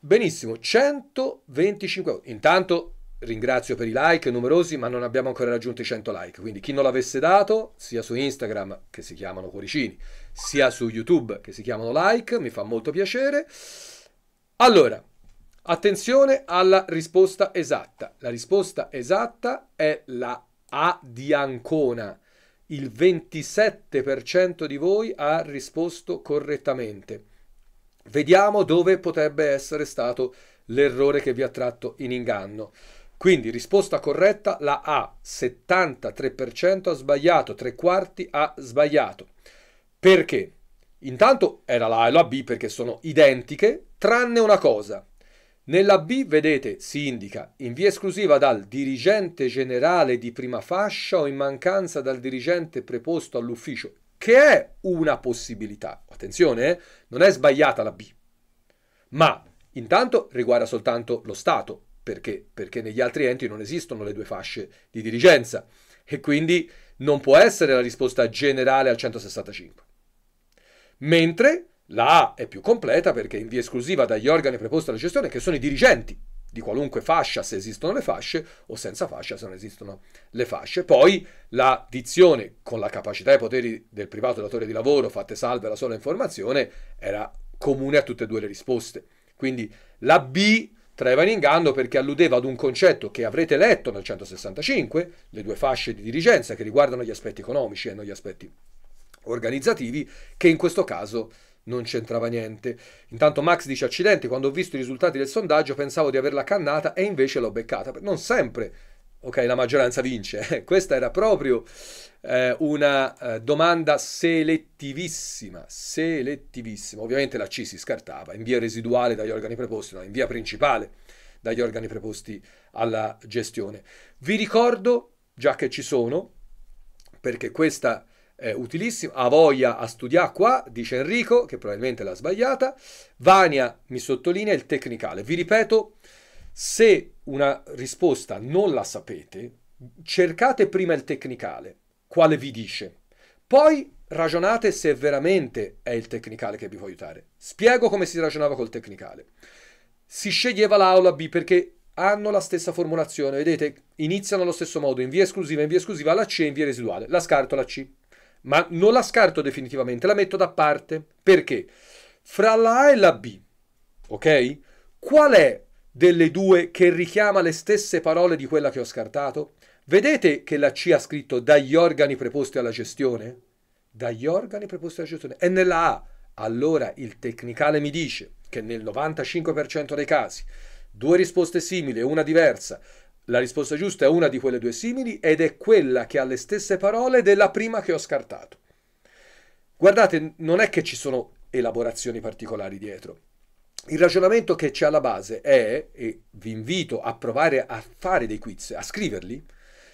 benissimo, 125 euro. Intanto ringrazio per i like numerosi, ma non abbiamo ancora raggiunto i 100 like, quindi chi non l'avesse dato, sia su Instagram, che si chiamano cuoricini, sia su YouTube, che si chiamano like, mi fa molto piacere. Allora, Attenzione alla risposta esatta. La risposta esatta è la A di Ancona. Il 27% di voi ha risposto correttamente. Vediamo dove potrebbe essere stato l'errore che vi ha tratto in inganno. Quindi risposta corretta la A, 73% ha sbagliato, tre quarti ha sbagliato. Perché? Intanto era la A e la B perché sono identiche, tranne una cosa nella B, vedete, si indica in via esclusiva dal dirigente generale di prima fascia o in mancanza dal dirigente preposto all'ufficio, che è una possibilità. Attenzione, eh? non è sbagliata la B, ma intanto riguarda soltanto lo Stato, perché? Perché negli altri enti non esistono le due fasce di dirigenza e quindi non può essere la risposta generale al 165. Mentre la A è più completa perché in via esclusiva dagli organi preposti alla gestione, che sono i dirigenti di qualunque fascia se esistono le fasce o senza fascia se non esistono le fasce. Poi la dizione con la capacità e poteri del privato datore di lavoro fatte salve la sola informazione era comune a tutte e due le risposte. Quindi la B traeva in inganno perché alludeva ad un concetto che avrete letto nel 165, le due fasce di dirigenza che riguardano gli aspetti economici e non gli aspetti organizzativi, che in questo caso non c'entrava niente. Intanto Max dice accidenti, quando ho visto i risultati del sondaggio pensavo di averla cannata e invece l'ho beccata. Non sempre, ok, la maggioranza vince. [laughs] Eh, questa era proprio eh, una eh, domanda selettivissima, selettivissima. Ovviamente la C si scartava in via residuale dagli organi preposti, no, in via principale dagli organi preposti alla gestione. Vi ricordo, già che ci sono, perché questa eh, utilissimo, ha voglia a studiare qua, dice Enrico, che probabilmente l'ha sbagliata, Vania mi sottolinea il tecnicale. Vi ripeto, se una risposta non la sapete, cercate prima il tecnicale, quale vi dice, poi ragionate se veramente è il tecnicale che vi può aiutare. Spiego come si ragionava col tecnicale. Si sceglieva l'aula B perché hanno la stessa formulazione, vedete, iniziano allo stesso modo, in via esclusiva, in via esclusiva, la C in via residuale. La scarto la C ma non la scarto definitivamente, la metto da parte. Perché? Fra la A e la B, ok? Qual è delle due che richiama le stesse parole di quella che ho scartato? Vedete che la C ha scritto dagli organi preposti alla gestione? Dagli organi preposti alla gestione. È nella A. Allora il tecnicale mi dice che nel 95% dei casi due risposte simili e una diversa la risposta giusta è una di quelle due simili ed è quella che ha le stesse parole della prima che ho scartato. Guardate, non è che ci sono elaborazioni particolari dietro. Il ragionamento che c'è alla base è, e vi invito a provare a fare dei quiz, a scriverli,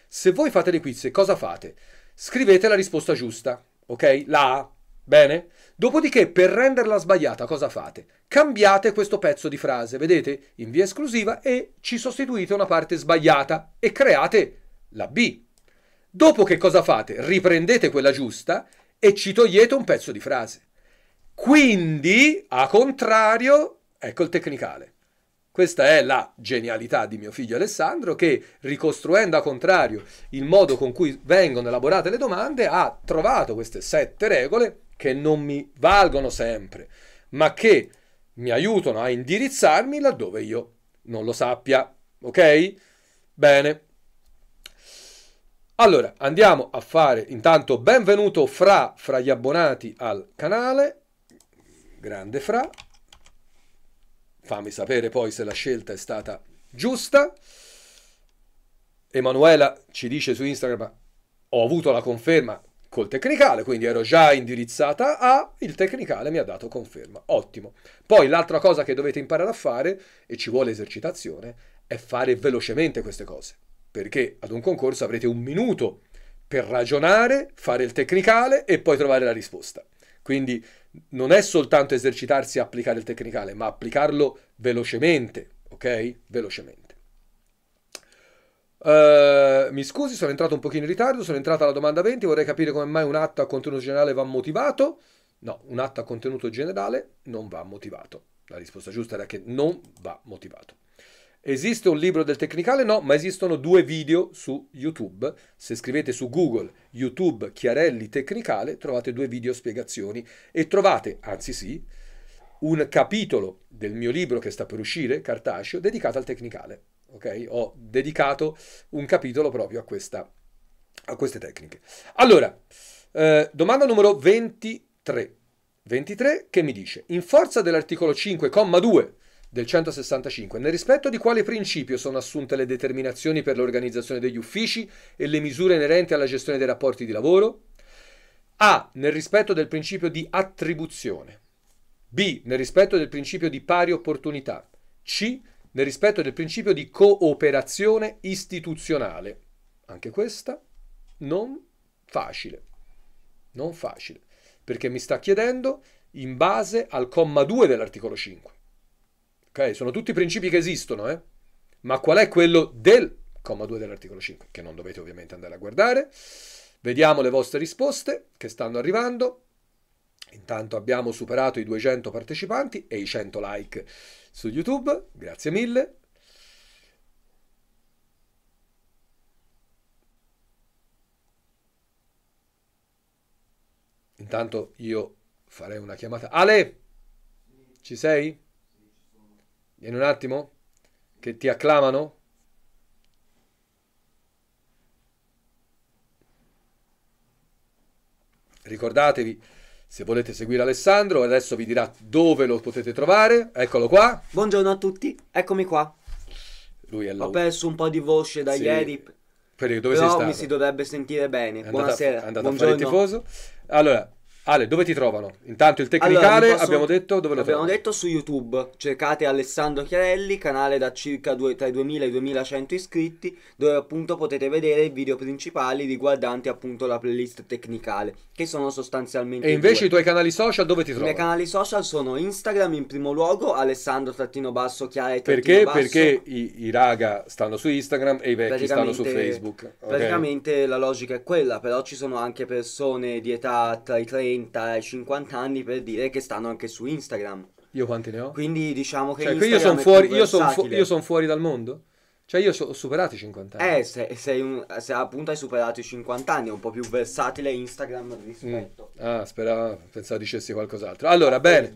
se voi fate dei quiz, cosa fate? Scrivete la risposta giusta, ok? La A, bene? Dopodiché, per renderla sbagliata, cosa fate? Cambiate questo pezzo di frase, vedete, in via esclusiva e ci sostituite una parte sbagliata e create la B. Dopo che cosa fate? Riprendete quella giusta e ci togliete un pezzo di frase. Quindi, a contrario, ecco il tecnicale. Questa è la genialità di mio figlio Alessandro che, ricostruendo a contrario il modo con cui vengono elaborate le domande, ha trovato queste sette regole che non mi valgono sempre, ma che mi aiutano a indirizzarmi laddove io non lo sappia. Ok? Bene. Allora, andiamo a fare intanto benvenuto Fra, fra gli abbonati al canale. Grande Fra. Fammi sapere poi se la scelta è stata giusta. Emanuela ci dice su Instagram, ho avuto la conferma col tecnicale, quindi ero già indirizzata a, il tecnicale mi ha dato conferma. Ottimo. Poi l'altra cosa che dovete imparare a fare, e ci vuole esercitazione, è fare velocemente queste cose, perché ad un concorso avrete un minuto per ragionare, fare il tecnicale e poi trovare la risposta. Quindi non è soltanto esercitarsi a applicare il tecnicale, ma applicarlo velocemente, ok? Velocemente. Uh, mi scusi, sono entrato un pochino in ritardo, sono entrata alla domanda 20, vorrei capire come mai un atto a contenuto generale va motivato. No, un atto a contenuto generale non va motivato. La risposta giusta era che non va motivato. Esiste un libro del Tecnicale? No, ma esistono due video su YouTube. Se scrivete su Google YouTube Chiarelli Tecnicale trovate due video spiegazioni e trovate, anzi sì, un capitolo del mio libro che sta per uscire, cartaceo, dedicato al Tecnicale ok? Ho dedicato un capitolo proprio a, questa, a queste tecniche. Allora, eh, domanda numero 23. 23 che mi dice, in forza dell'articolo 5,2 del 165, nel rispetto di quale principio sono assunte le determinazioni per l'organizzazione degli uffici e le misure inerenti alla gestione dei rapporti di lavoro? A. Nel rispetto del principio di attribuzione. B. Nel rispetto del principio di pari opportunità. C nel rispetto del principio di cooperazione istituzionale. Anche questa non facile, non facile, perché mi sta chiedendo in base al comma 2 dell'articolo 5. Ok, sono tutti principi che esistono, eh? ma qual è quello del comma 2 dell'articolo 5, che non dovete ovviamente andare a guardare. Vediamo le vostre risposte che stanno arrivando. Intanto abbiamo superato i 200 partecipanti e i 100 like su YouTube, grazie mille. Intanto io farei una chiamata. Ale, ci sei? Vieni un attimo, che ti acclamano. Ricordatevi se volete seguire Alessandro, adesso vi dirà dove lo potete trovare. Eccolo qua. Buongiorno a tutti, eccomi qua. Lui è là. Ho perso un po' di voce da sì. ieri. Perché dove Però mi si dovrebbe sentire bene. È Buonasera. È andato Buongiorno. a fare il tifoso. Allora, Ale, dove ti trovano? Intanto il tecnicale allora, posso... abbiamo detto dove lo Abbiamo detto su YouTube. Cercate Alessandro Chiarelli, canale da circa due, tra i 2000 e i 2100 iscritti, dove appunto potete vedere i video principali riguardanti appunto la playlist tecnicale, che sono sostanzialmente E invece due. i tuoi canali social dove ti trovano? I miei canali social sono Instagram in primo luogo, Alessandro-Basso Chiare Perché? Basso. Perché i, i, raga stanno su Instagram e i vecchi stanno su Facebook. Praticamente okay. la logica è quella, però ci sono anche persone di età tra i 30 30 e 50 anni per dire che stanno anche su Instagram. Io quanti ne ho? Quindi diciamo che... Cioè, io sono fuori, son fu- son fuori, dal mondo? Cioè io so, ho superato i 50 anni. Eh, se, se, un, se, appunto hai superato i 50 anni è un po' più versatile Instagram rispetto. Mm. Ah, speravo, pensavo dicessi qualcos'altro. Allora, bene.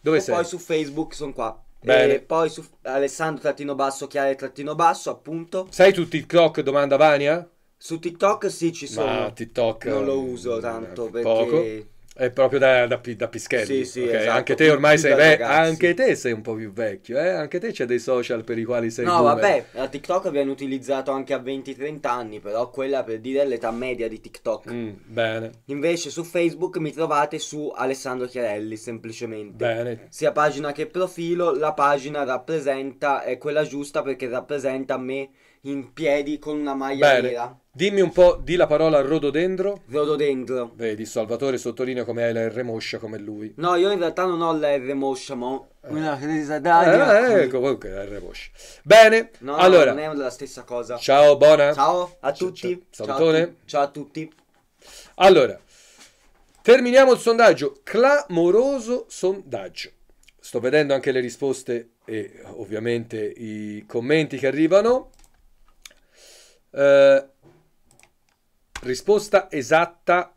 Dove e sei? Poi su Facebook sono qua. Bene. E poi su Alessandro trattino basso, Chiare trattino basso, appunto. Sai tu TikTok, domanda Vania? Su TikTok sì ci sono. Ma TikTok... Non lo uso tanto mm, perché... Poco. È proprio da, da, da Pischelli. Sì, sì, okay. esatto. Anche te ormai più sei vecchio. Anche te sei un po' più vecchio, eh? Anche te c'è dei social per i quali sei. No, boomer. vabbè, la TikTok viene utilizzata anche a 20-30 anni, però quella per dire l'età media di TikTok. Mm, bene. Invece su Facebook mi trovate su Alessandro Chiarelli, semplicemente. Bene. Sia pagina che profilo, la pagina rappresenta, è quella giusta perché rappresenta me in piedi con una maglia Bene. nera. Dimmi un po', di la parola rododendro. Rododendro. Vedi, Salvatore sottolinea come hai la R moscia come lui. No, io in realtà non ho la R moscia, ma ho eh. una cresa d'aria. Eh, ecco, comunque la R moscia. Bene, no, allora. No, non è la stessa cosa. Ciao, buona. Ciao a tutti. Ciao, Salvatore. Ciao a tutti. Allora, terminiamo il sondaggio. Clamoroso sondaggio. Sto vedendo anche le risposte e ovviamente i commenti che arrivano. Eh, risposta esatta,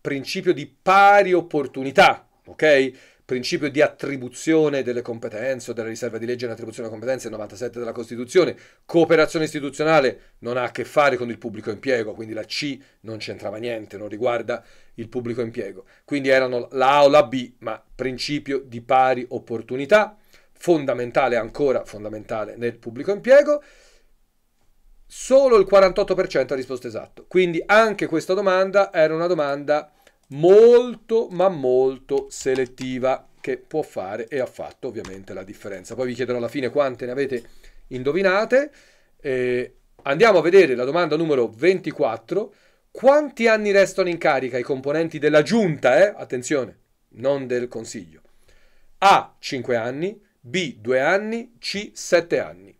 principio di pari opportunità, ok? Principio di attribuzione delle competenze o della riserva di legge nell'attribuzione delle competenze, 97 della Costituzione. Cooperazione istituzionale non ha a che fare con il pubblico impiego, quindi la C non c'entrava niente, non riguarda il pubblico impiego. Quindi erano la A o la B, ma principio di pari opportunità, fondamentale ancora, fondamentale nel pubblico impiego solo il 48% ha risposto esatto. Quindi anche questa domanda era una domanda molto ma molto selettiva che può fare e ha fatto ovviamente la differenza. Poi vi chiederò alla fine quante ne avete indovinate. Eh, andiamo a vedere la domanda numero 24. Quanti anni restano in carica i componenti della giunta? Eh? Attenzione, non del consiglio. A 5 anni, B 2 anni, C 7 anni.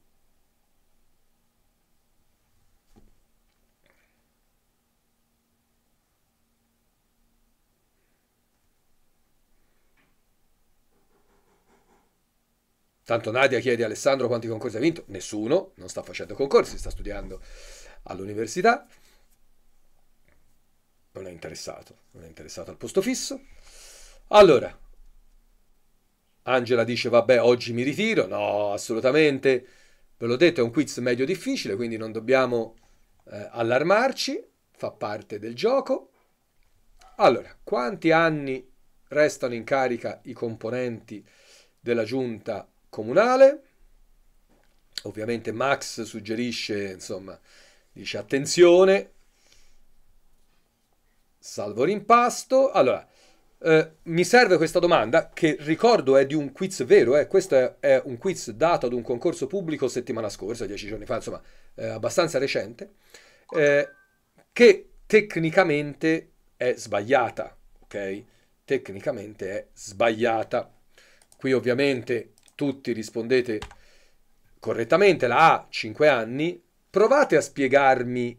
Tanto Nadia chiede a Alessandro quanti concorsi ha vinto. Nessuno, non sta facendo concorsi, sta studiando all'università. Non è interessato, non è interessato al posto fisso. Allora, Angela dice vabbè oggi mi ritiro. No, assolutamente. Ve l'ho detto, è un quiz medio difficile, quindi non dobbiamo eh, allarmarci. Fa parte del gioco. Allora, quanti anni restano in carica i componenti della giunta comunale. Ovviamente Max suggerisce, insomma, dice attenzione, salvo rimpasto. Allora, eh, mi serve questa domanda, che ricordo è di un quiz vero, eh? questo è, è, un quiz dato ad un concorso pubblico settimana scorsa, dieci giorni fa, insomma, eh, abbastanza recente, eh, che tecnicamente è sbagliata, ok? Tecnicamente è sbagliata. Qui ovviamente tutti rispondete correttamente la A, 5 anni, provate a spiegarmi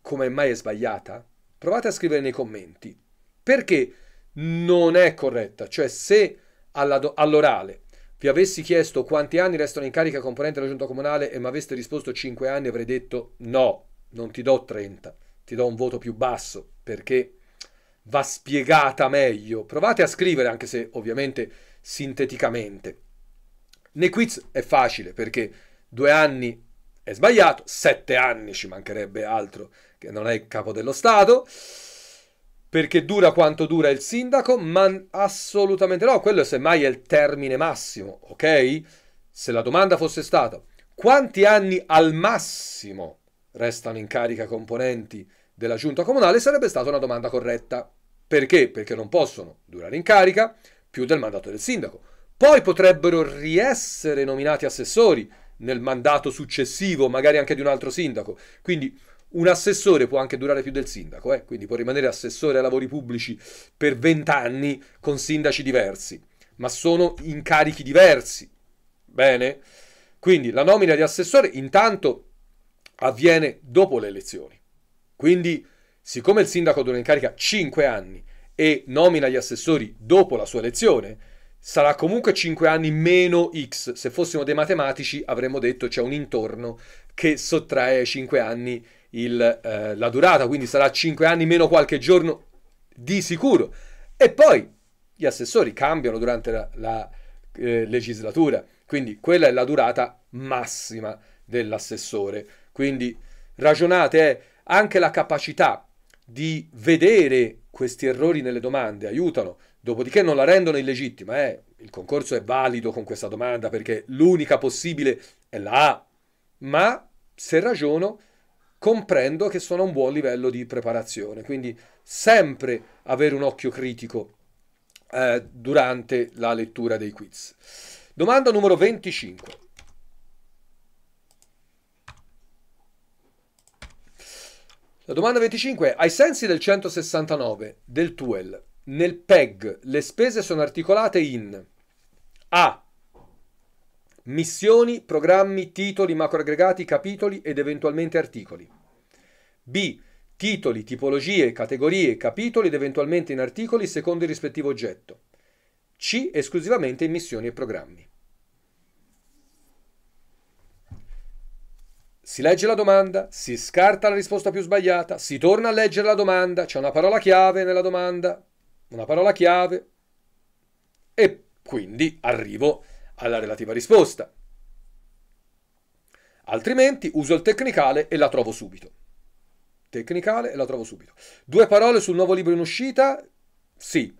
come mai è sbagliata. Provate a scrivere nei commenti perché non è corretta. Cioè, se do- all'orale vi avessi chiesto quanti anni restano in carica componente della giunta comunale e mi aveste risposto 5 anni, avrei detto no, non ti do 30, ti do un voto più basso perché va spiegata meglio. Provate a scrivere, anche se ovviamente sinteticamente. Nei quiz è facile perché due anni è sbagliato, sette anni ci mancherebbe altro che non è il capo dello Stato, perché dura quanto dura il sindaco, ma assolutamente no, quello semmai è il termine massimo, ok? Se la domanda fosse stata quanti anni al massimo restano in carica componenti della giunta comunale, sarebbe stata una domanda corretta. Perché? Perché non possono durare in carica più del mandato del sindaco poi potrebbero riessere nominati assessori nel mandato successivo, magari anche di un altro sindaco. Quindi un assessore può anche durare più del sindaco, eh? quindi può rimanere assessore ai lavori pubblici per vent'anni con sindaci diversi, ma sono incarichi diversi. Bene? Quindi la nomina di assessore intanto avviene dopo le elezioni. Quindi, siccome il sindaco dura in carica 5 anni e nomina gli assessori dopo la sua elezione, sarà comunque 5 anni meno x. Se fossimo dei matematici avremmo detto c'è un intorno che sottrae ai 5 anni il, eh, la durata, quindi sarà 5 anni meno qualche giorno di sicuro. E poi gli assessori cambiano durante la, la eh, legislatura, quindi quella è la durata massima dell'assessore. Quindi ragionate, eh, anche la capacità di vedere questi errori nelle domande aiutano Dopodiché non la rendono illegittima, eh? il concorso è valido con questa domanda perché l'unica possibile è la A, ma se ragiono comprendo che sono a un buon livello di preparazione, quindi sempre avere un occhio critico eh, durante la lettura dei quiz. Domanda numero 25. La domanda 25 è, ai sensi del 169 del TUEL, nel PEG le spese sono articolate in A. Missioni, programmi, titoli, macroaggregati, capitoli ed eventualmente articoli. B. Titoli, tipologie, categorie, capitoli ed eventualmente in articoli secondo il rispettivo oggetto. C. Esclusivamente in missioni e programmi. Si legge la domanda, si scarta la risposta più sbagliata, si torna a leggere la domanda, c'è una parola chiave nella domanda, una parola chiave e quindi arrivo alla relativa risposta. Altrimenti uso il tecnicale e la trovo subito. Tecnicale e la trovo subito. Due parole sul nuovo libro in uscita? Sì,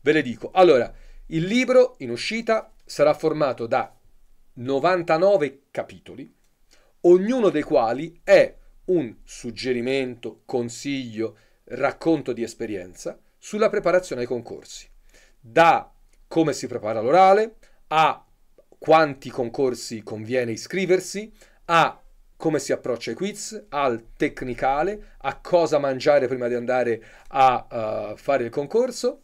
ve le dico. Allora, il libro in uscita sarà formato da 99 capitoli, ognuno dei quali è un suggerimento, consiglio, racconto di esperienza sulla preparazione ai concorsi, da come si prepara l'orale, a quanti concorsi conviene iscriversi, a come si approccia ai quiz, al tecnicale, a cosa mangiare prima di andare a uh, fare il concorso,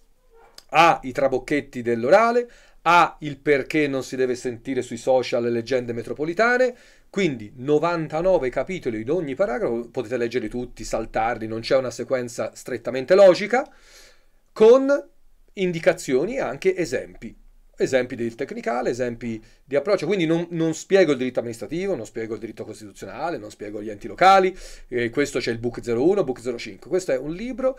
ai trabocchetti dell'orale, a il perché non si deve sentire sui social le leggende metropolitane. Quindi 99 capitoli in ogni paragrafo, potete leggerli tutti, saltarli, non c'è una sequenza strettamente logica con indicazioni e anche esempi. Esempi del tecnicale, esempi di approccio. Quindi non, non, spiego il diritto amministrativo, non spiego il diritto costituzionale, non spiego gli enti locali. Eh, questo c'è il book 01, book 05. Questo è un libro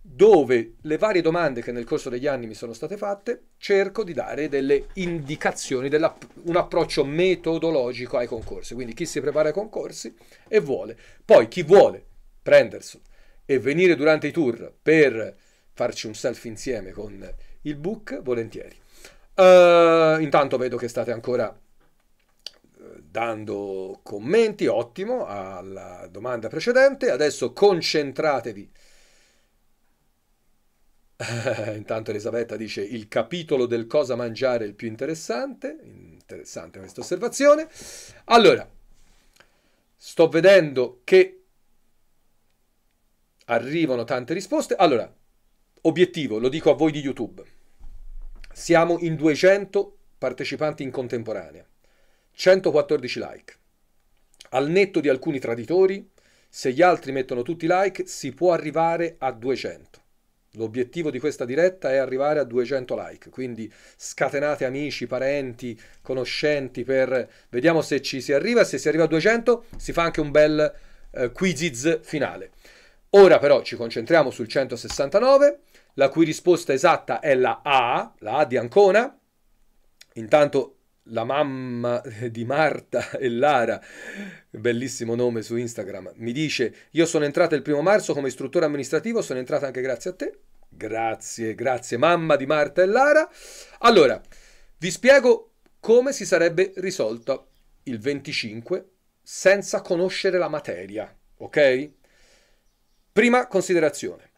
dove le varie domande che nel corso degli anni mi sono state fatte cerco di dare delle indicazioni, un approccio metodologico ai concorsi. Quindi chi si prepara ai concorsi e vuole. Poi chi vuole prenderselo e venire durante i tour per farci un selfie insieme con il book, volentieri. Uh, intanto vedo che state ancora eh, dando commenti, ottimo, alla domanda precedente. Adesso concentratevi. [laughs] Intanto Elisabetta dice il capitolo del cosa mangiare è il più interessante, interessante questa osservazione. Allora, sto vedendo che arrivano tante risposte. Allora, Obiettivo, lo dico a voi di YouTube. Siamo in 200 partecipanti in contemporanea, 114 like. Al netto di alcuni traditori, se gli altri mettono tutti like, si può arrivare a 200. L'obiettivo di questa diretta è arrivare a 200 like, quindi scatenate amici, parenti, conoscenti per vediamo se ci si arriva, se si arriva a 200 si fa anche un bel eh, quiziz finale. Ora però ci concentriamo sul 169 la cui risposta esatta è la A, la A di Ancona. Intanto la mamma [laughs] di Marta e Lara, bellissimo nome su Instagram, mi dice io sono entrata il primo marzo come istruttore amministrativo, sono entrata anche grazie a te. Grazie, grazie mamma di Marta e Lara. Allora, vi spiego come si sarebbe risolto il 25 senza conoscere la materia, ok? Prima considerazione.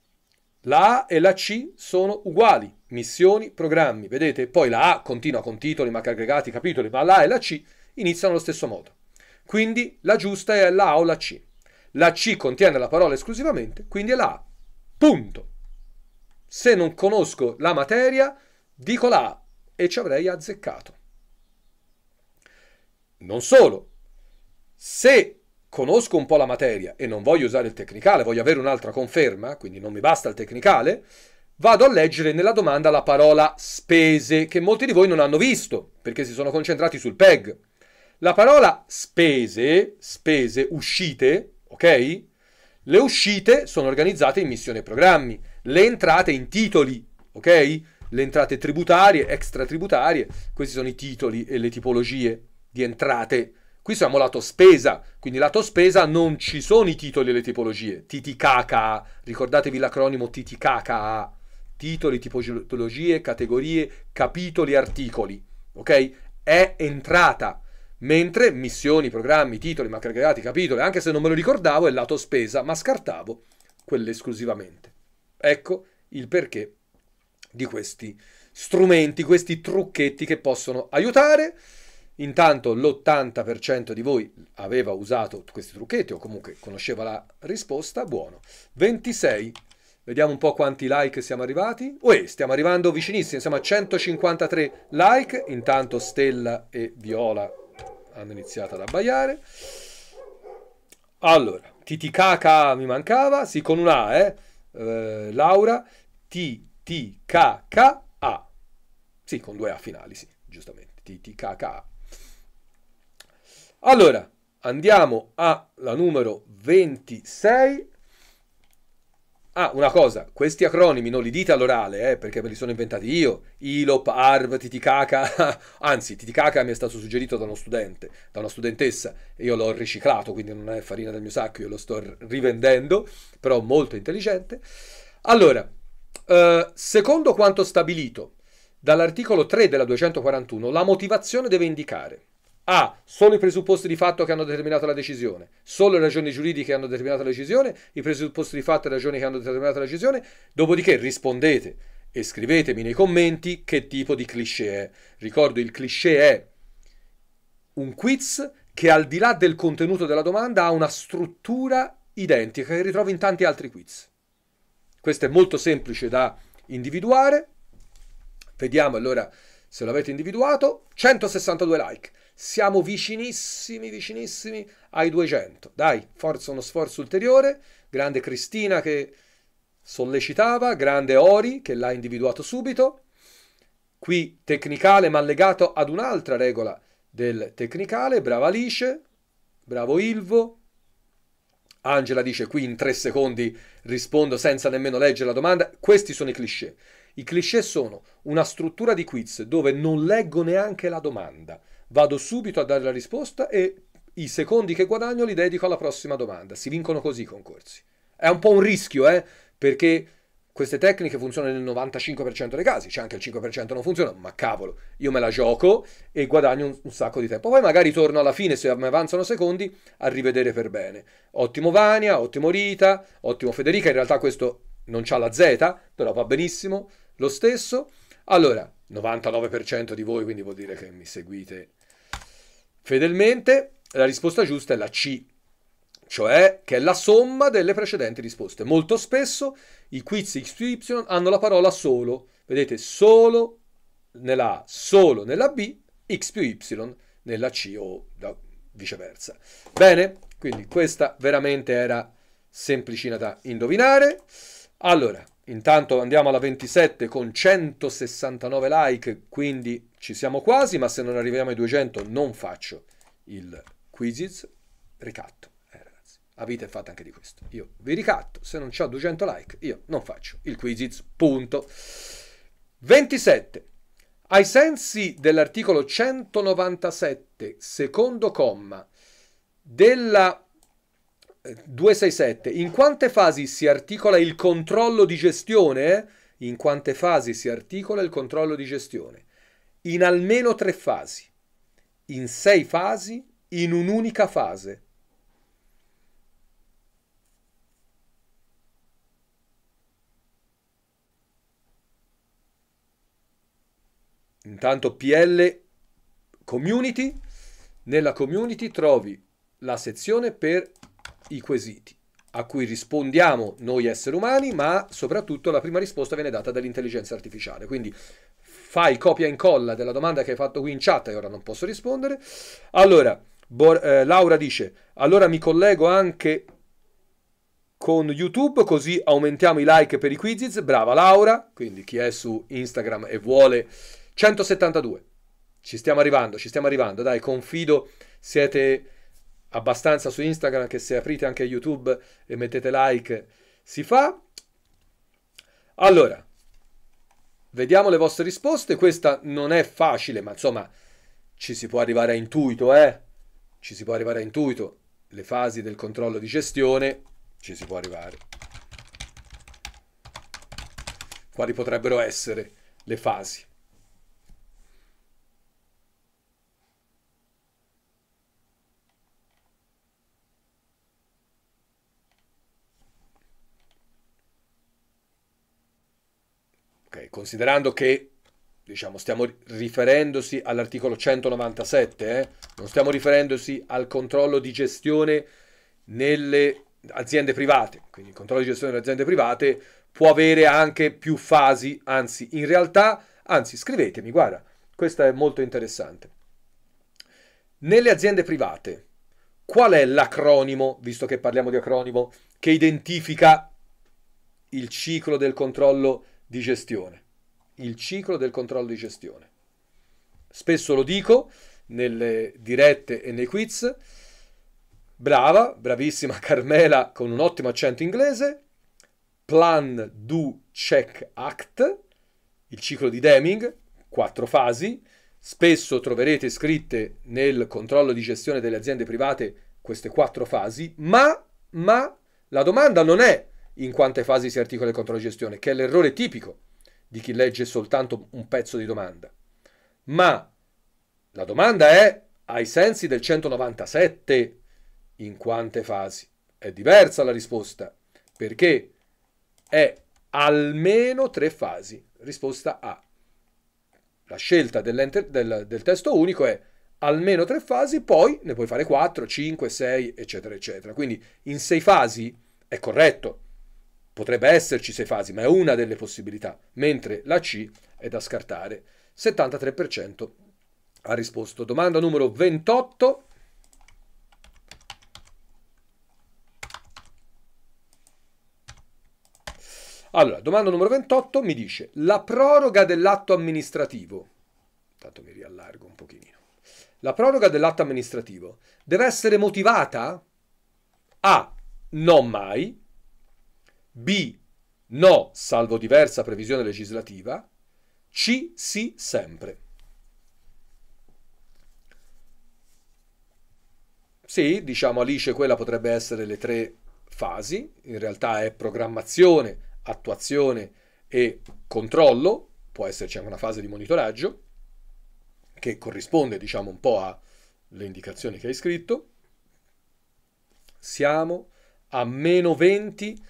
La A e la C sono uguali, missioni, programmi, vedete? Poi la A continua con titoli, macro aggregati, capitoli, ma la A e la C iniziano allo stesso modo. Quindi la giusta è la A o la C. La C contiene la parola esclusivamente, quindi è la A. Punto. Se non conosco la materia, dico la A e ci avrei azzeccato. Non solo, se conosco un po' la materia e non voglio usare il tecnicale, voglio avere un'altra conferma, quindi non mi basta il tecnicale, vado a leggere nella domanda la parola spese, che molti di voi non hanno visto, perché si sono concentrati sul PEG. La parola spese, spese, uscite, ok? Le uscite sono organizzate in missione e programmi, le entrate in titoli, ok? Le entrate tributarie, extra tributarie, questi sono i titoli e le tipologie di entrate Qui siamo lato spesa, quindi lato spesa non ci sono i titoli e le tipologie. TTKKA, ricordatevi l'acronimo TTKKA. Titoli, tipologie, categorie, capitoli, articoli. Ok? È entrata. Mentre missioni, programmi, titoli, macroaggregati, capitoli, anche se non me lo ricordavo, è lato spesa, ma scartavo quelle esclusivamente. Ecco il perché di questi strumenti, questi trucchetti che possono aiutare. Intanto l'80% di voi aveva usato questi trucchetti o comunque conosceva la risposta, buono. 26. Vediamo un po' quanti like siamo arrivati. Uè, stiamo arrivando vicinissimi, siamo a 153 like. Intanto Stella e Viola hanno iniziato ad abbaiare. Allora, Titicaca mi mancava, sì con un A, eh. eh Laura, Titicaca A. Sì, con due A finali, sì, giustamente. Titicaca A. Allora, andiamo alla numero 26. Ah, una cosa, questi acronimi non li dite all'orale, eh, perché me li sono inventati io. ILOP, ARV, Titicaca, [laughs] anzi, Titicaca mi è stato suggerito da uno studente, da una studentessa, io l'ho riciclato, quindi non è farina del mio sacco, io lo sto rivendendo, però molto intelligente. Allora, eh, secondo quanto stabilito dall'articolo 3 della 241, la motivazione deve indicare ha solo i presupposti di fatto che hanno determinato la decisione, solo le ragioni giuridiche hanno determinato la decisione, i presupposti di fatto e le ragioni che hanno determinato la decisione, dopodiché rispondete e scrivetemi nei commenti che tipo di cliché è. Ricordo, il cliché è un quiz che al di là del contenuto della domanda ha una struttura identica che ritrovo in tanti altri quiz. Questo è molto semplice da individuare. Vediamo allora se l'avete individuato. 162 like. Siamo vicinissimi, vicinissimi ai 200. Dai, forza uno sforzo ulteriore. Grande Cristina che sollecitava, grande Ori che l'ha individuato subito. Qui tecnicale ma legato ad un'altra regola del tecnicale. Brava Alice, bravo Ilvo. Angela dice qui in tre secondi rispondo senza nemmeno leggere la domanda. Questi sono i cliché. I cliché sono una struttura di quiz dove non leggo neanche la domanda vado subito a dare la risposta e i secondi che guadagno li dedico alla prossima domanda. Si vincono così i concorsi. È un po' un rischio, eh, perché queste tecniche funzionano nel 95% dei casi, c'è anche il 5% non funziona, ma cavolo, io me la gioco e guadagno un, un, sacco di tempo. Poi magari torno alla fine, se mi avanzano secondi, a rivedere per bene. Ottimo Vania, ottimo Rita, ottimo Federica, in realtà questo non c'ha la Z, però va benissimo lo stesso. Allora, 99% di voi, quindi vuol dire che mi seguite Fedelmente la risposta giusta è la C, cioè che è la somma delle precedenti risposte. Molto spesso i quiz XY hanno la parola solo, vedete, solo nella A, solo nella B, X più Y nella C o viceversa. Bene, quindi questa veramente era semplicina da indovinare. Allora, intanto andiamo alla 27 con 169 like, quindi ci siamo quasi, ma se non arriviamo ai 200 non faccio il quiz ricatto. Eh, ragazzi, avete fatto anche di questo. Io vi ricatto, se non ho 200 like, io non faccio il quiz, punto. 27. Ai sensi dell'articolo 197, secondo comma, della 267, eh, in quante fasi si articola il controllo di gestione? In quante fasi si articola il controllo di gestione? in almeno tre fasi, in sei fasi, in un'unica fase. Intanto PL Community, nella community trovi la sezione per i quesiti a cui rispondiamo noi esseri umani, ma soprattutto la prima risposta viene data dall'intelligenza artificiale. Quindi fai copia e incolla della domanda che hai fatto qui in chat e ora non posso rispondere. Allora, Bor- eh, Laura dice, allora mi collego anche con YouTube così aumentiamo i like per i quizzes. Brava Laura, quindi chi è su Instagram e vuole 172. Ci stiamo arrivando, ci stiamo arrivando, dai, confido siete abbastanza su Instagram che se aprite anche YouTube e mettete like si fa. Allora, Vediamo le vostre risposte. Questa non è facile, ma insomma ci si può arrivare a intuito, eh? Ci si può arrivare a intuito. Le fasi del controllo di gestione ci si può arrivare. Quali potrebbero essere le fasi? considerando che diciamo, stiamo riferendosi all'articolo 197, eh? non stiamo riferendosi al controllo di gestione nelle aziende private, quindi il controllo di gestione delle aziende private può avere anche più fasi, anzi in realtà, anzi scrivetemi, guarda, questa è molto interessante. Nelle aziende private, qual è l'acronimo, visto che parliamo di acronimo, che identifica il ciclo del controllo di gestione, il ciclo del controllo di gestione. Spesso lo dico nelle dirette e nei quiz, brava, bravissima [laughs] Carmela con un ottimo accento inglese, Plan Do Check Act, il ciclo di Deming, quattro fasi, spesso troverete scritte nel controllo di gestione delle aziende private queste quattro fasi, ma, ma la domanda non è in quante fasi si articola il controllo di gestione, che è l'errore tipico di chi legge soltanto un pezzo di domanda. Ma la domanda è, ai sensi del 197, in quante fasi? È diversa la risposta, perché è almeno tre fasi. Risposta A. La scelta del, del testo unico è almeno tre fasi, poi ne puoi fare 4, 5, 6, eccetera, eccetera. Quindi in sei fasi è corretto Potrebbe esserci sei fasi, ma è una delle possibilità, mentre la C è da scartare. 73% ha risposto. Domanda numero 28. Allora, domanda numero 28 mi dice la proroga dell'atto amministrativo. Tanto mi riallargo un pochino. La proroga dell'atto amministrativo deve essere motivata? A. Non mai. B. No, salvo diversa previsione legislativa. C. Sì, sempre. Sì, diciamo Alice, quella potrebbe essere le tre fasi, in realtà è programmazione, attuazione e controllo, può esserci anche una fase di monitoraggio, che corrisponde diciamo un po' alle indicazioni che hai scritto. Siamo a meno 20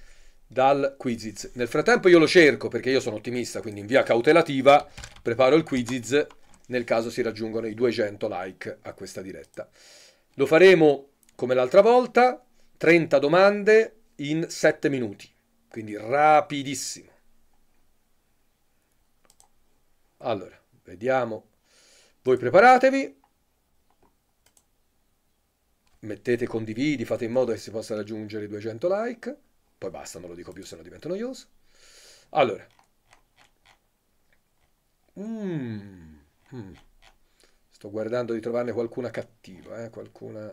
dal Quiziz. Nel frattempo io lo cerco perché io sono ottimista, quindi in via cautelativa preparo il Quiziz nel caso si raggiungano i 200 like a questa diretta. Lo faremo come l'altra volta, 30 domande in 7 minuti, quindi rapidissimo. Allora, vediamo. Voi preparatevi. Mettete condividi, fate in modo che si possa raggiungere i 200 like. Poi basta, non lo dico più se no divento noioso. Allora. Mm. Mm. Sto guardando di trovarne qualcuna cattiva, eh? qualcuna...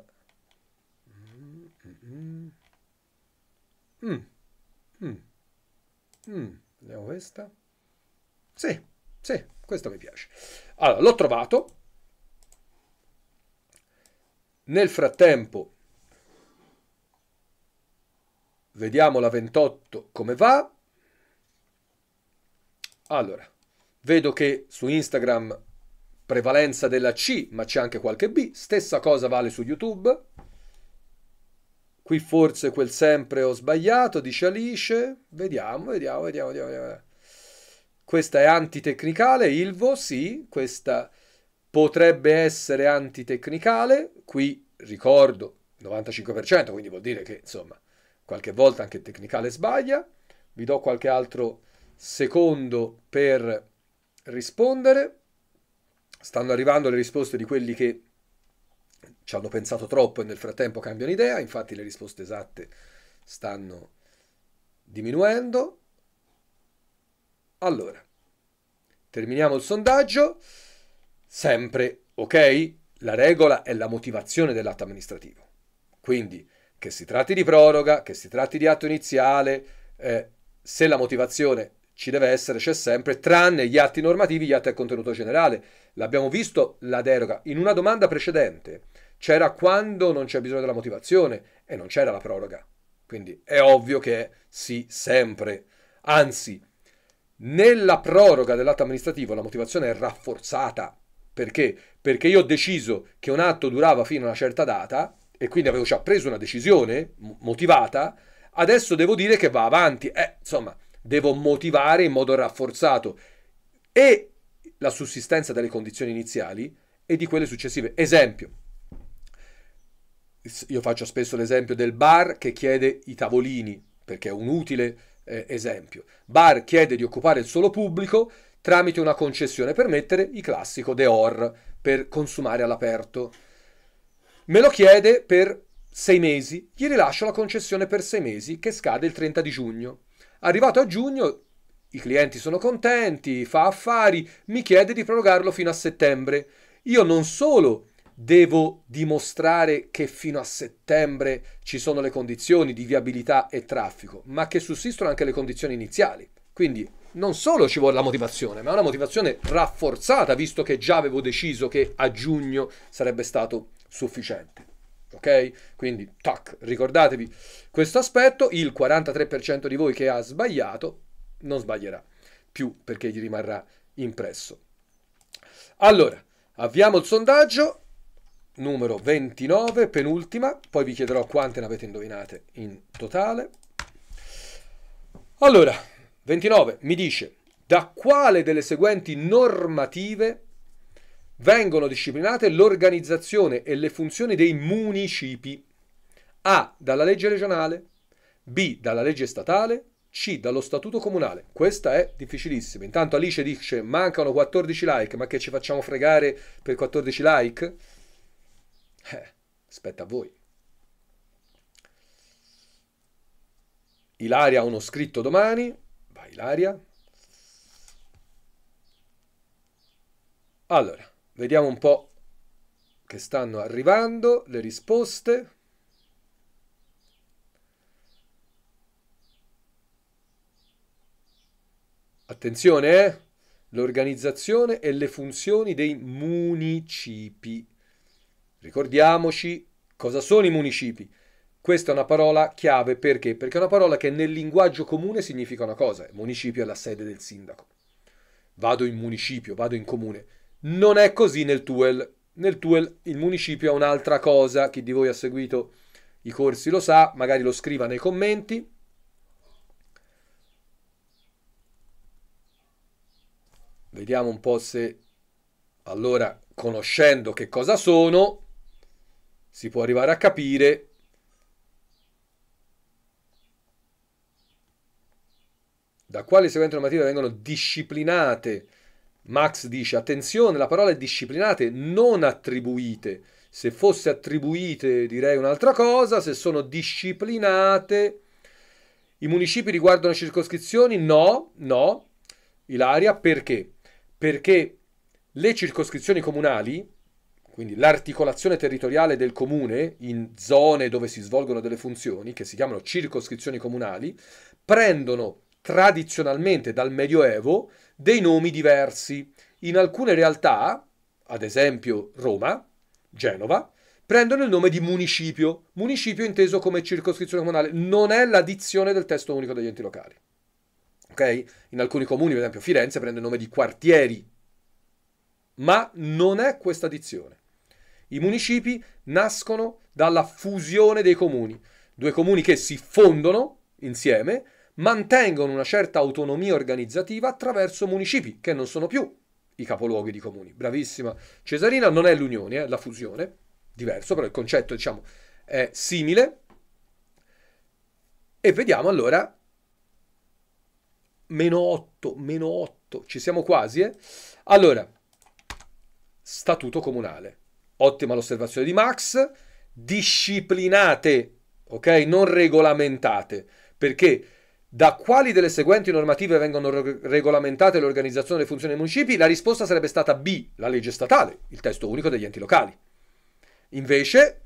Mm. mm, mm. mm vediamo questa. Sì, sì, questo mi piace. Allora, l'ho trovato. Nel frattempo Vediamo la 28 come va. Allora, vedo che su Instagram prevalenza della C, ma c'è anche qualche B. Stessa cosa vale su YouTube. Qui forse quel sempre ho sbagliato, dice Alice. Vediamo, vediamo, vediamo, vediamo. vediamo. Questa è antitecnicale, Ilvo, sì, questa potrebbe essere antitecnicale. Qui ricordo 95%, quindi vuol dire che, insomma, qualche volta anche il tecnicale sbaglia, vi do qualche altro secondo per rispondere, stanno arrivando le risposte di quelli che ci hanno pensato troppo e nel frattempo cambiano idea, infatti le risposte esatte stanno diminuendo. Allora, terminiamo il sondaggio, sempre ok, la regola è la motivazione dell'atto amministrativo, quindi che si tratti di proroga, che si tratti di atto iniziale, eh, se la motivazione ci deve essere, c'è sempre, tranne gli atti normativi, gli atti a contenuto generale. L'abbiamo visto la deroga in una domanda precedente. C'era quando non c'è bisogno della motivazione e non c'era la proroga. Quindi è ovvio che è sì sempre. Anzi, nella proroga dell'atto amministrativo la motivazione è rafforzata. Perché? Perché io ho deciso che un atto durava fino a una certa data, e quindi avevo già preso una decisione motivata, adesso devo dire che va avanti. Eh, insomma, devo motivare in modo rafforzato e la sussistenza delle condizioni iniziali e di quelle successive. Esempio, io faccio spesso l'esempio del bar che chiede i tavolini, perché è un utile eh, esempio. Bar chiede di occupare il solo pubblico tramite una concessione per mettere il classico dehors per consumare all'aperto. Me lo chiede per sei mesi, gli rilascio la concessione per sei mesi che scade il 30 di giugno. Arrivato a giugno, i clienti sono contenti, fa affari, mi chiede di prorogarlo fino a settembre. Io non solo devo dimostrare che fino a settembre ci sono le condizioni di viabilità e traffico, ma che sussistono anche le condizioni iniziali. Quindi non solo ci vuole la motivazione, ma una motivazione rafforzata, visto che già avevo deciso che a giugno sarebbe stato sufficiente. Ok? Quindi, tac, ricordatevi questo aspetto, il 43% di voi che ha sbagliato non sbaglierà più perché gli rimarrà impresso. Allora, avviamo il sondaggio numero 29, penultima, poi vi chiederò quante ne avete indovinate in totale. Allora, 29 mi dice da quale delle seguenti normative vengono disciplinate l'organizzazione e le funzioni dei municipi. A. Dalla legge regionale. B. Dalla legge statale. C. Dallo statuto comunale. Questa è difficilissima. Intanto Alice dice mancano 14 like, ma che ci facciamo fregare per 14 like? Eh, aspetta a voi. Ilaria ha uno scritto domani. Vai Ilaria. Allora, Vediamo un po' che stanno arrivando le risposte. Attenzione, eh? l'organizzazione e le funzioni dei municipi. Ricordiamoci cosa sono i municipi. Questa è una parola chiave perché? Perché è una parola che nel linguaggio comune significa una cosa. Il municipio è la sede del sindaco. Vado in municipio, vado in comune. Non è così nel Tuel. Nel Tuel il municipio è un'altra cosa. Chi di voi ha seguito i corsi lo sa, magari lo scriva nei commenti. Vediamo un po' se allora, conoscendo che cosa sono, si può arrivare a capire da quali seguenti normative vengono disciplinate Max dice attenzione, la parola è disciplinate, non attribuite. Se fosse attribuite direi un'altra cosa, se sono disciplinate. I municipi riguardano circoscrizioni? No, no. Ilaria, perché? Perché le circoscrizioni comunali, quindi l'articolazione territoriale del comune in zone dove si svolgono delle funzioni, che si chiamano circoscrizioni comunali, prendono tradizionalmente dal Medioevo dei nomi diversi. In alcune realtà, ad esempio Roma, Genova, prendono il nome di municipio, municipio inteso come circoscrizione comunale, non è l'addizione del testo unico degli enti locali. Okay? In alcuni comuni, per esempio Firenze, prende il nome di quartieri, ma non è questa addizione. I municipi nascono dalla fusione dei comuni, due comuni che si fondono insieme mantengono una certa autonomia organizzativa attraverso municipi che non sono più i capoluoghi di comuni. Bravissima Cesarina, non è l'unione, è eh, la fusione, diverso, però il concetto diciamo è simile. E vediamo allora, meno 8, meno 8, ci siamo quasi, eh? Allora, statuto comunale. Ottima l'osservazione di Max, disciplinate, ok? Non regolamentate, perché da quali delle seguenti normative vengono regolamentate l'organizzazione delle funzioni dei municipi, la risposta sarebbe stata B, la legge statale, il testo unico degli enti locali. Invece,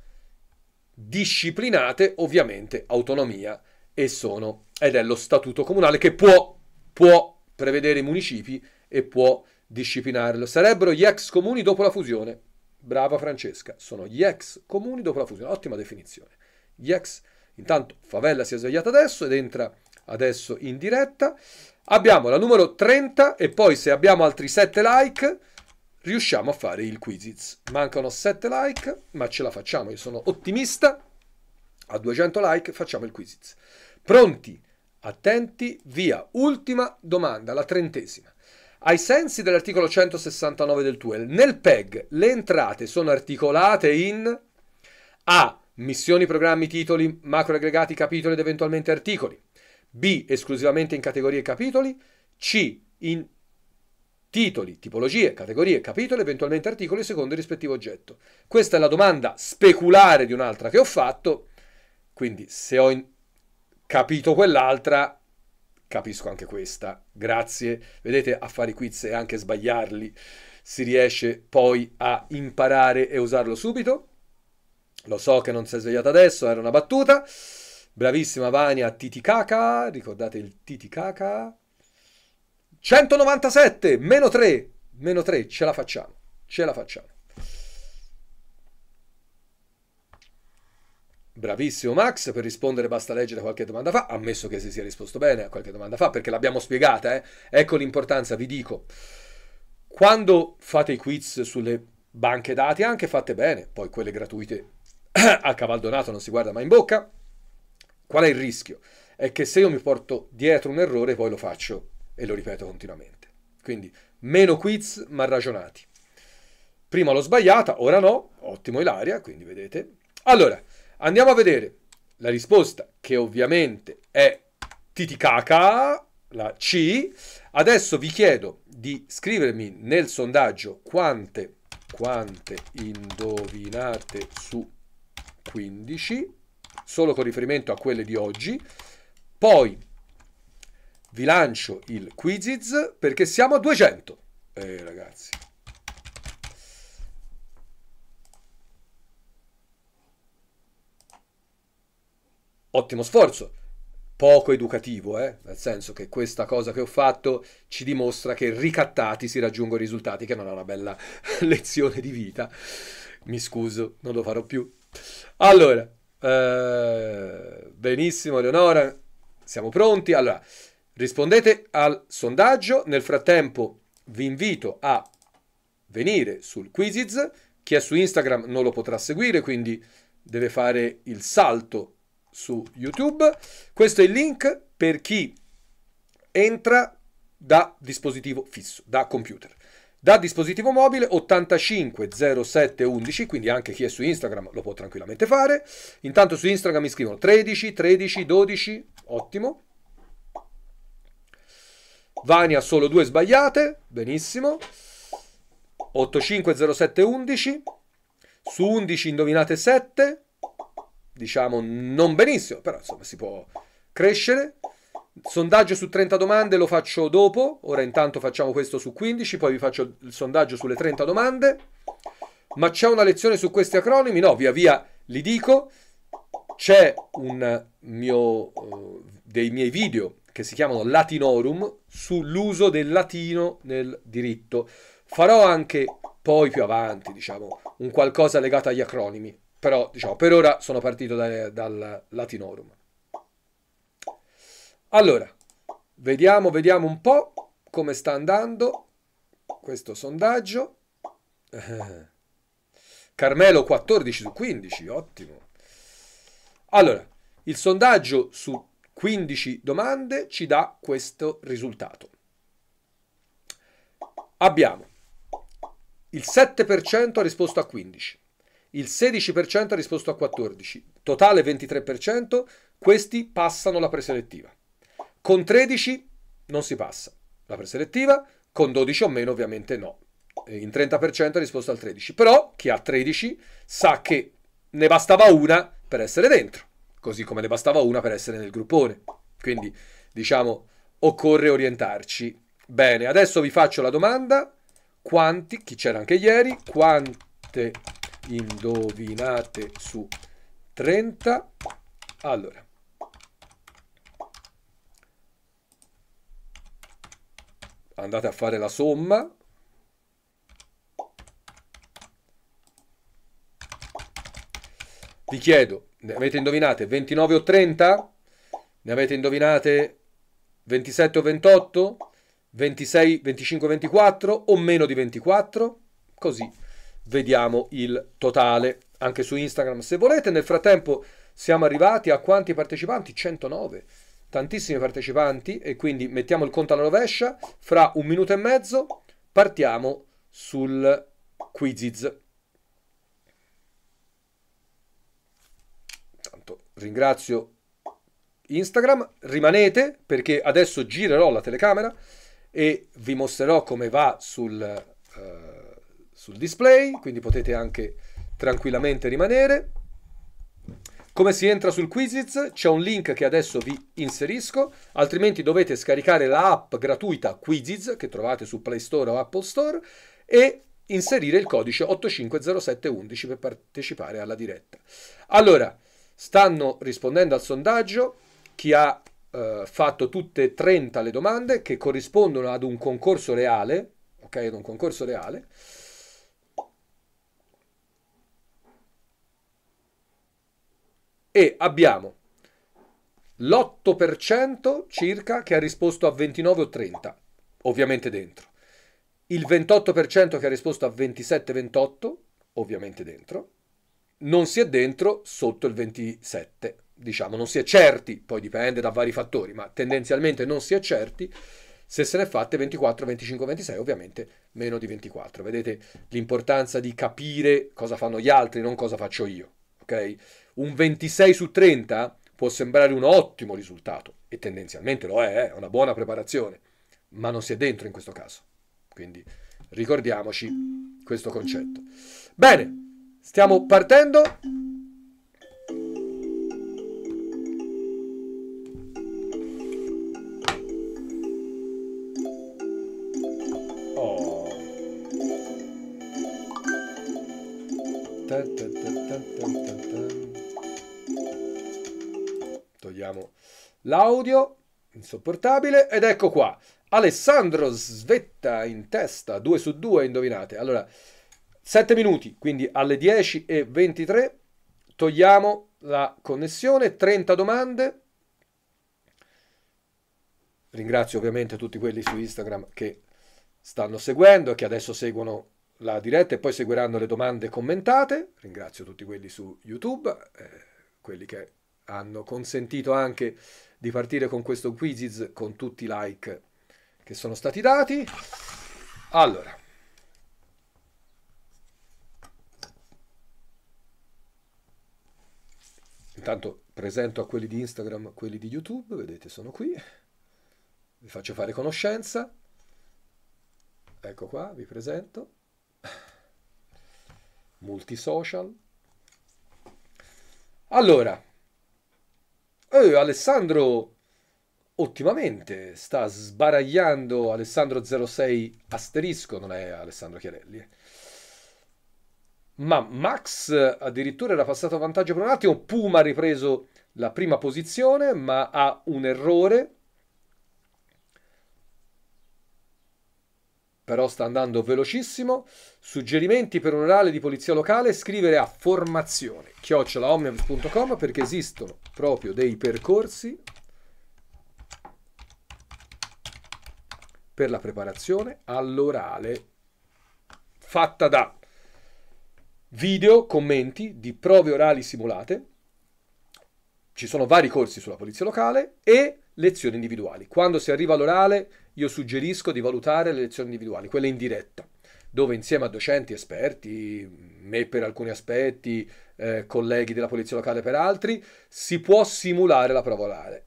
disciplinate ovviamente autonomia e sono, ed è lo statuto comunale che può, può prevedere i municipi e può disciplinarlo. Sarebbero gli ex comuni dopo la fusione. Brava Francesca, sono gli ex comuni dopo la fusione. Ottima definizione. Gli ex, intanto Favella si è svegliata adesso ed entra adesso in diretta. Abbiamo la numero 30 e poi se abbiamo altri 7 like riusciamo a fare il quiz. Mancano 7 like, ma ce la facciamo, io sono ottimista. A 200 like facciamo il quiz. Pronti? Attenti, via. Ultima domanda, la trentesima. Ai sensi dell'articolo 169 del TUEL, nel PEG le entrate sono articolate in A. Missioni, programmi, titoli, macroaggregati, capitoli ed eventualmente articoli. B. Esclusivamente in categorie e capitoli. C. In titoli, tipologie, categorie, capitoli, eventualmente articoli secondo il rispettivo oggetto. Questa è la domanda speculare di un'altra che ho fatto. Quindi se ho in... capito quell'altra, capisco anche questa. Grazie. Vedete, a fare i quiz e anche sbagliarli si riesce poi a imparare e usarlo subito. Lo so che non si è svegliata adesso, era una battuta. Bravissima Vania Titicaca, ricordate il Titicaca. 197, meno 3, meno 3, ce la facciamo, ce la facciamo. Bravissimo Max, per rispondere basta leggere qualche domanda fa, ammesso che si sia risposto bene a qualche domanda fa, perché l'abbiamo spiegata, eh? ecco l'importanza, vi dico, quando fate i quiz sulle banche dati, anche fatte bene, poi quelle gratuite [clears throat] a cavaldonato non si guarda mai in bocca, Qual è il rischio? È che se io mi porto dietro un errore poi lo faccio e lo ripeto continuamente. Quindi meno quiz ma ragionati. Prima l'ho sbagliata, ora no. Ottimo Ilaria, quindi vedete. Allora, andiamo a vedere la risposta che ovviamente è Titicaca, la C. Adesso vi chiedo di scrivermi nel sondaggio quante, quante indovinate su 15 solo con riferimento a quelle di oggi. Poi vi lancio il quiziz perché siamo a 200. Eh, ragazzi. Ottimo sforzo, poco educativo, eh? nel senso che questa cosa che ho fatto ci dimostra che ricattati si raggiungono risultati, che non è una bella [laughs] lezione di vita. Mi scuso, non lo farò più. Allora, eh, benissimo, Leonora, siamo pronti. Allora, rispondete al sondaggio. Nel frattempo vi invito a venire sul Quiziz. Chi è su Instagram non lo potrà seguire, quindi deve fare il salto su YouTube. Questo è il link per chi entra da dispositivo fisso, da computer. Da dispositivo mobile 850711, quindi anche chi è su Instagram lo può tranquillamente fare. Intanto su Instagram mi scrivono 13, 13, 12, ottimo. Vania solo due sbagliate, benissimo. 850711, su 11 indovinate 7, diciamo non benissimo, però insomma si può crescere. Sondaggio su 30 domande lo faccio dopo, ora intanto facciamo questo su 15, poi vi faccio il sondaggio sulle 30 domande. Ma c'è una lezione su questi acronimi? No, via via li dico. C'è un mio, eh, dei miei video che si chiamano Latinorum sull'uso del latino nel diritto. Farò anche poi più avanti, diciamo, un qualcosa legato agli acronimi. Però, diciamo, per ora sono partito da, dal Latinorum. Allora, vediamo, vediamo un po' come sta andando questo sondaggio. [laughs] Carmelo 14 su 15, ottimo. Allora, il sondaggio su 15 domande ci dà questo risultato. Abbiamo il 7% ha risposto a 15, il 16% ha risposto a 14, totale 23%, questi passano la preselettiva. Con 13 non si passa la preselettiva, con 12 o meno ovviamente no. In 30% è risposto al 13. Però chi ha 13 sa che ne bastava una per essere dentro, così come ne bastava una per essere nel gruppone. Quindi diciamo occorre orientarci. Bene, adesso vi faccio la domanda. Quanti, chi c'era anche ieri, quante indovinate su 30? Allora, andate a fare la somma vi chiedo ne avete indovinate 29 o 30 ne avete indovinate 27 o 28 26 25 24 o meno di 24 così vediamo il totale anche su Instagram se volete nel frattempo siamo arrivati a quanti partecipanti 109 tantissimi partecipanti e quindi mettiamo il conto alla rovescia, fra un minuto e mezzo partiamo sul Quiziz. Tanto ringrazio Instagram, rimanete perché adesso girerò la telecamera e vi mostrerò come va sul, uh, sul display, quindi potete anche tranquillamente rimanere. Come si entra sul Quizizz? C'è un link che adesso vi inserisco, altrimenti dovete scaricare la app gratuita Quizizz che trovate su Play Store o Apple Store e inserire il codice 850711 per partecipare alla diretta. Allora, stanno rispondendo al sondaggio chi ha eh, fatto tutte e 30 le domande che corrispondono ad un concorso reale, ok, ad un concorso reale. e abbiamo l'8% circa che ha risposto a 29 o 30, ovviamente dentro, il 28% che ha risposto a 27-28, ovviamente dentro, non si è dentro sotto il 27, diciamo, non si è certi, poi dipende da vari fattori, ma tendenzialmente non si è certi, se se ne è fatte 24, 25, 26, ovviamente meno di 24. Vedete l'importanza di capire cosa fanno gli altri, non cosa faccio io, ok? un 26 su 30 può sembrare un ottimo risultato, e tendenzialmente lo è, eh, è una buona preparazione, ma non si è dentro in questo caso. Quindi ricordiamoci questo concetto. Bene, stiamo partendo. Oh togliamo l'audio, insopportabile, ed ecco qua. Alessandro Svetta in testa, 2 su 2, indovinate. Allora, 7 minuti, quindi alle 10 e 23 togliamo la connessione, 30 domande. Ringrazio ovviamente tutti quelli su Instagram che stanno seguendo e che adesso seguono la diretta e poi seguiranno le domande commentate. Ringrazio tutti quelli su YouTube, eh, quelli che hanno consentito anche di partire con questo quiz con tutti i like che sono stati dati. Allora. Intanto presento a quelli di Instagram, quelli di YouTube, vedete sono qui. Vi faccio fare conoscenza. Ecco qua, vi presento. Multisocial. Allora, eh, Alessandro ottimamente sta sbaragliando Alessandro 06 asterisco, non è Alessandro Chiarelli. Eh. Ma Max addirittura era passato a vantaggio per un attimo, Puma ha ripreso la prima posizione, ma ha un errore. Però sta andando velocissimo. Suggerimenti per un orale di polizia locale, scrivere a formazione chiocciolaomnibus.com perché esistono proprio dei percorsi per la preparazione all'orale fatta da video, commenti di prove orali simulate, ci sono vari corsi sulla polizia locale e lezioni individuali. Quando si arriva all'orale io suggerisco di valutare le lezioni individuali, quelle in diretta, dove insieme a docenti, esperti, me per alcuni aspetti, eh, colleghi della polizia locale per altri, si può simulare la prova orale.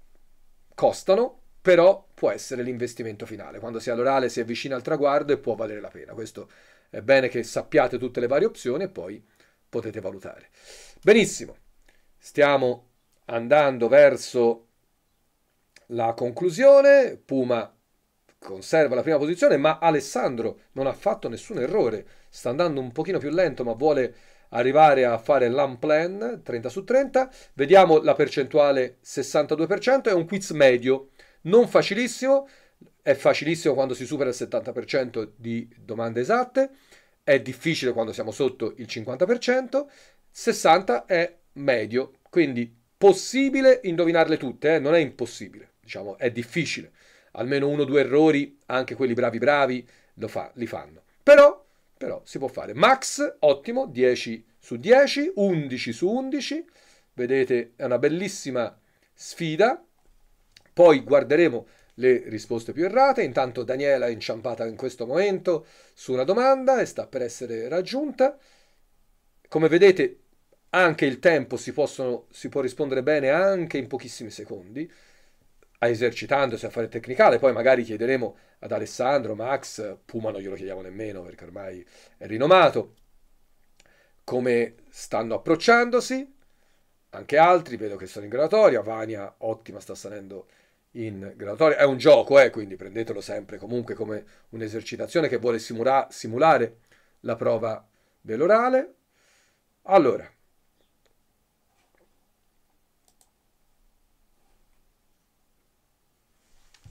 Costano, però può essere l'investimento finale. Quando si ha l'orale si avvicina al traguardo e può valere la pena. Questo è bene che sappiate tutte le varie opzioni e poi potete valutare. Benissimo, stiamo andando verso la conclusione. Puma conserva la prima posizione, ma Alessandro non ha fatto nessun errore sta andando un pochino più lento ma vuole arrivare a fare l'unplan 30 su 30 vediamo la percentuale 62% è un quiz medio non facilissimo è facilissimo quando si supera il 70% di domande esatte è difficile quando siamo sotto il 50% 60 è medio quindi possibile indovinarle tutte eh? non è impossibile diciamo è difficile almeno uno o due errori anche quelli bravi bravi fa, li fanno però però si può fare. Max, ottimo, 10 su 10, 11 su 11, vedete è una bellissima sfida, poi guarderemo le risposte più errate, intanto Daniela è inciampata in questo momento su una domanda e sta per essere raggiunta, come vedete anche il tempo si, possono, si può rispondere bene anche in pochissimi secondi, esercitandosi a fare tecnicale, poi magari chiederemo ad Alessandro, Max, Puma non glielo chiediamo nemmeno perché ormai è rinomato, come stanno approcciandosi, anche altri vedo che sono in gradatoria, Vania ottima sta salendo in gradatoria, è un gioco eh, quindi prendetelo sempre comunque come un'esercitazione che vuole simula- simulare la prova dell'orale. Allora,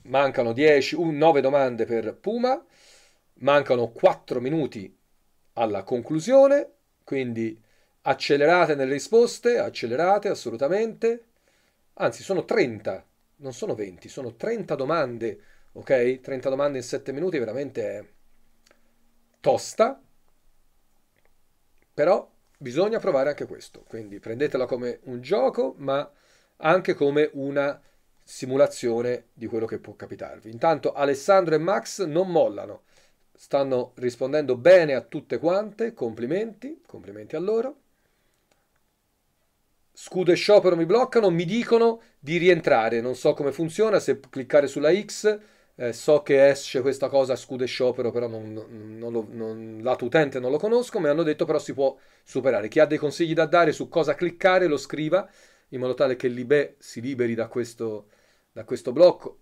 mancano 10, 9 domande per Puma, mancano 4 minuti alla conclusione, quindi accelerate nelle risposte, accelerate assolutamente, anzi sono 30, non sono 20, sono 30 domande, ok? 30 domande in 7 minuti veramente è tosta, però bisogna provare anche questo, quindi prendetela come un gioco, ma anche come una simulazione di quello che può capitarvi. Intanto Alessandro e Max non mollano, stanno rispondendo bene a tutte quante, complimenti, complimenti a loro. Scudo e sciopero mi bloccano, mi dicono di rientrare, non so come funziona, se cliccare sulla X eh, so che esce questa cosa scudo e sciopero, però non, non, lo, non, lato utente non lo conosco, mi hanno detto però si può superare. Chi ha dei consigli da dare su cosa cliccare lo scriva in modo tale che l'IBE si liberi da questo da questo blocco.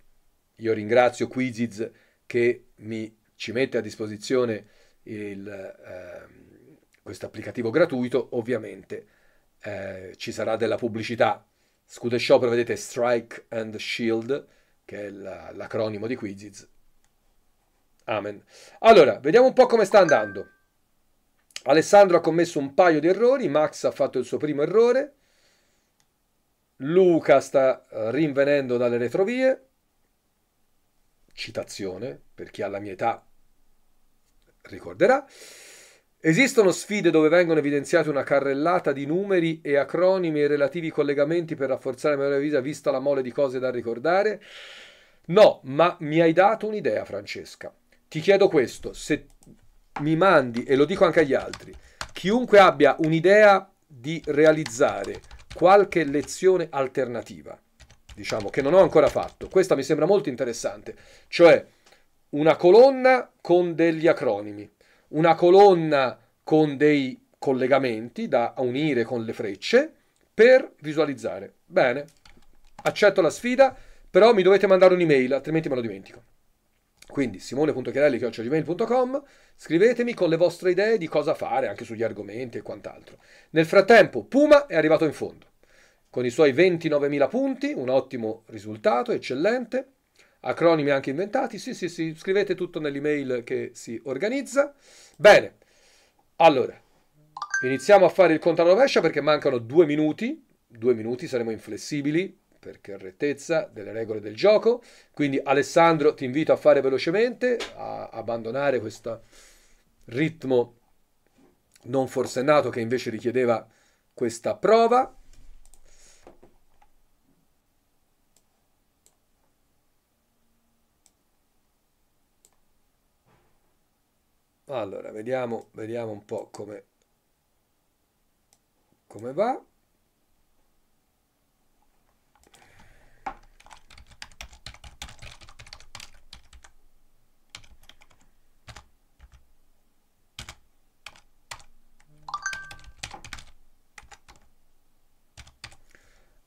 Io ringrazio Quiziz che mi, ci mette a disposizione eh, questo applicativo gratuito, ovviamente eh, ci sarà della pubblicità. Scudo e sciopero, vedete Strike and Shield, che è la, l'acronimo di Quiziz. Amen. Allora, vediamo un po' come sta andando. Alessandro ha commesso un paio di errori, Max ha fatto il suo primo errore, Luca sta eh, rinvenendo dalle retrovie, citazione per chi alla mia età ricorderà. Esistono sfide dove vengono evidenziate una carrellata di numeri e acronimi e relativi collegamenti per rafforzare la mia visa vista la mole di cose da ricordare? No, ma mi hai dato un'idea, Francesca. Ti chiedo questo, se mi mandi, e lo dico anche agli altri, chiunque abbia un'idea di realizzare qualche lezione alternativa, diciamo, che non ho ancora fatto. Questa mi sembra molto interessante, cioè una colonna con degli acronimi, una colonna con dei collegamenti da unire con le frecce per visualizzare. Bene, accetto la sfida, però mi dovete mandare un'email, altrimenti me lo dimentico. Quindi simone.chiarelli.com, scrivetemi con le vostre idee di cosa fare anche sugli argomenti e quant'altro. Nel frattempo Puma è arrivato in fondo con i suoi 29.000 punti, un ottimo risultato, eccellente. Acronimi anche inventati, sì sì sì, scrivete tutto nell'email che si organizza. Bene, allora, iniziamo a fare il conto alla rovescia perché mancano due minuti, due minuti saremo inflessibili, per correttezza delle regole del gioco. Quindi Alessandro ti invito a fare velocemente, a abbandonare questo ritmo non forsennato che invece richiedeva questa prova. Allora, vediamo, vediamo un po' come, come va.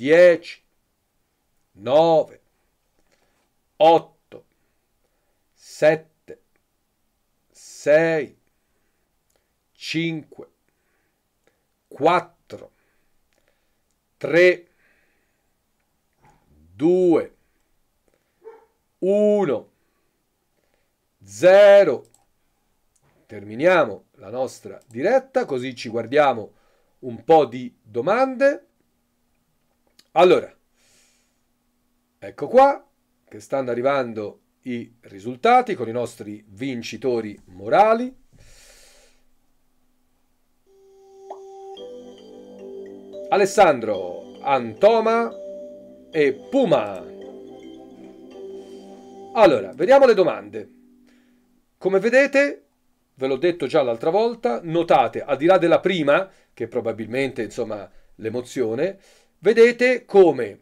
10, 9, 8, 7, 6, 5, 4, 3, 2, 1, 0. Terminiamo la nostra diretta così ci guardiamo un po' di domande. Allora, ecco qua che stanno arrivando i risultati con i nostri vincitori morali. Alessandro, Antoma e Puma. Allora, vediamo le domande. Come vedete, ve l'ho detto già l'altra volta, notate, al di là della prima, che probabilmente, insomma, l'emozione, Vedete come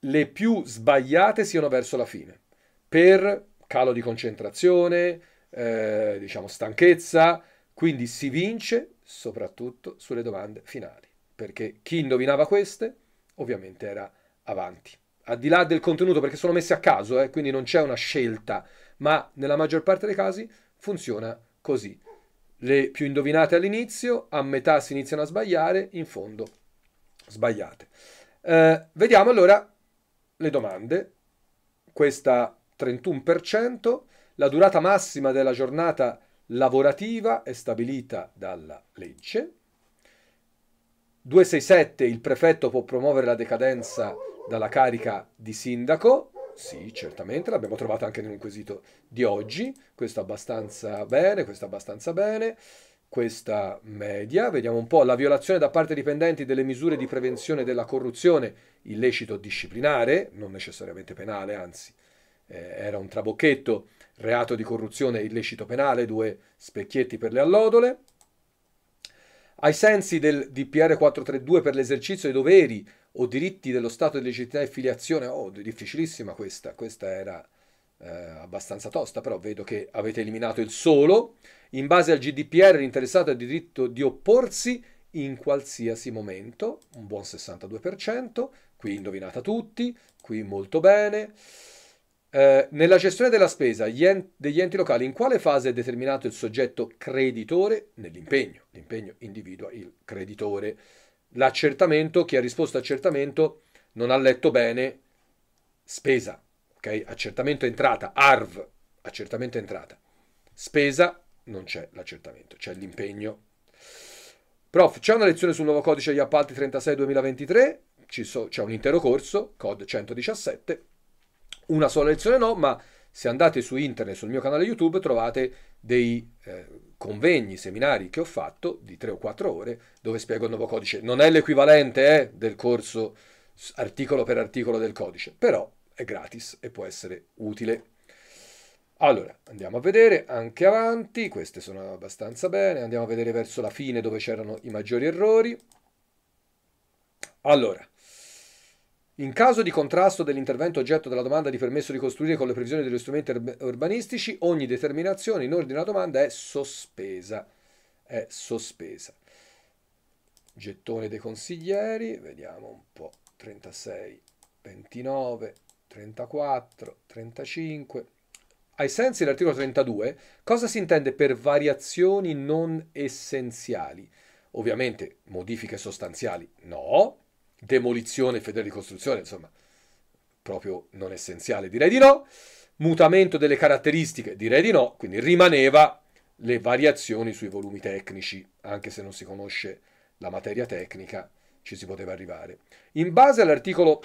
le più sbagliate siano verso la fine, per calo di concentrazione, eh, diciamo stanchezza, quindi si vince soprattutto sulle domande finali, perché chi indovinava queste ovviamente era avanti. Al di là del contenuto, perché sono messe a caso, eh, quindi non c'è una scelta, ma nella maggior parte dei casi funziona così. Le più indovinate all'inizio, a metà si iniziano a sbagliare, in fondo sbagliate. Eh, vediamo allora le domande. Questa 31%, la durata massima della giornata lavorativa è stabilita dalla legge. 267 il prefetto può promuovere la decadenza dalla carica di sindaco. Sì, certamente, l'abbiamo trovato anche in un quesito di oggi. Questo abbastanza bene, questo abbastanza bene questa media, vediamo un po' la violazione da parte dipendenti delle misure di prevenzione della corruzione, illecito disciplinare, non necessariamente penale, anzi eh, era un trabocchetto, reato di corruzione illecito penale, due specchietti per le allodole. Ai sensi del DPR 432 per l'esercizio dei doveri o diritti dello Stato di legittimità e filiazione, oh, difficilissima questa, questa era eh, abbastanza tosta, però vedo che avete eliminato il solo. In base al GDPR l'interessato ha il diritto di opporsi in qualsiasi momento, un buon 62%, qui indovinata tutti, qui molto bene. Eh, nella gestione della spesa degli enti locali, in quale fase è determinato il soggetto creditore? Nell'impegno, l'impegno individua il creditore. L'accertamento, chi ha risposto accertamento non ha letto bene spesa, ok? Accertamento entrata, ARV, accertamento entrata. Spesa, non c'è l'accertamento, c'è l'impegno. Prof, c'è una lezione sul nuovo codice degli appalti 36-2023, so, c'è un intero corso, COD 117, una sola lezione no, ma se andate su internet, sul mio canale YouTube, trovate dei eh, convegni, seminari che ho fatto di 3 o 4 ore dove spiego il nuovo codice. Non è l'equivalente eh, del corso articolo per articolo del codice, però è gratis e può essere utile. Allora, andiamo a vedere anche avanti, queste sono abbastanza bene, andiamo a vedere verso la fine dove c'erano i maggiori errori. Allora, in caso di contrasto dell'intervento oggetto della domanda di permesso di costruire con le previsioni degli strumenti urbanistici, ogni determinazione in ordine alla domanda è sospesa. È sospesa. Gettone dei consiglieri, vediamo un po', 36, 29, 34, 35... Ai sensi dell'articolo 32, cosa si intende per variazioni non essenziali? Ovviamente modifiche sostanziali no, demolizione e fedele ricostruzione, insomma, proprio non essenziale direi di no, mutamento delle caratteristiche direi di no, quindi rimaneva le variazioni sui volumi tecnici, anche se non si conosce la materia tecnica, ci si poteva arrivare. In base all'articolo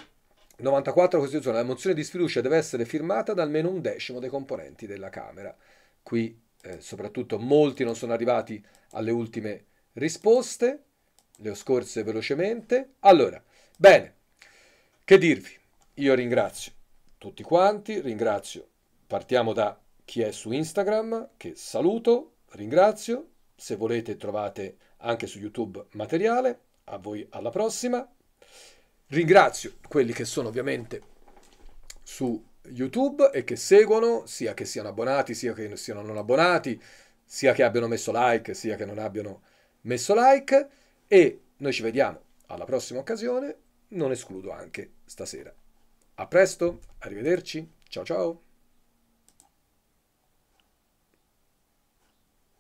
94 Costituzione, la mozione di sfiducia deve essere firmata da almeno un decimo dei componenti della Camera. Qui eh, soprattutto molti non sono arrivati alle ultime risposte, le ho scorse velocemente. Allora, bene, che dirvi? Io ringrazio tutti quanti, ringrazio, partiamo da chi è su Instagram, che saluto, ringrazio, se volete trovate anche su YouTube materiale, a voi alla prossima. Ringrazio quelli che sono ovviamente su YouTube e che seguono, sia che siano abbonati, sia che siano non abbonati, sia che abbiano messo like, sia che non abbiano messo like e noi ci vediamo alla prossima occasione, non escludo anche stasera. A presto, arrivederci, ciao ciao!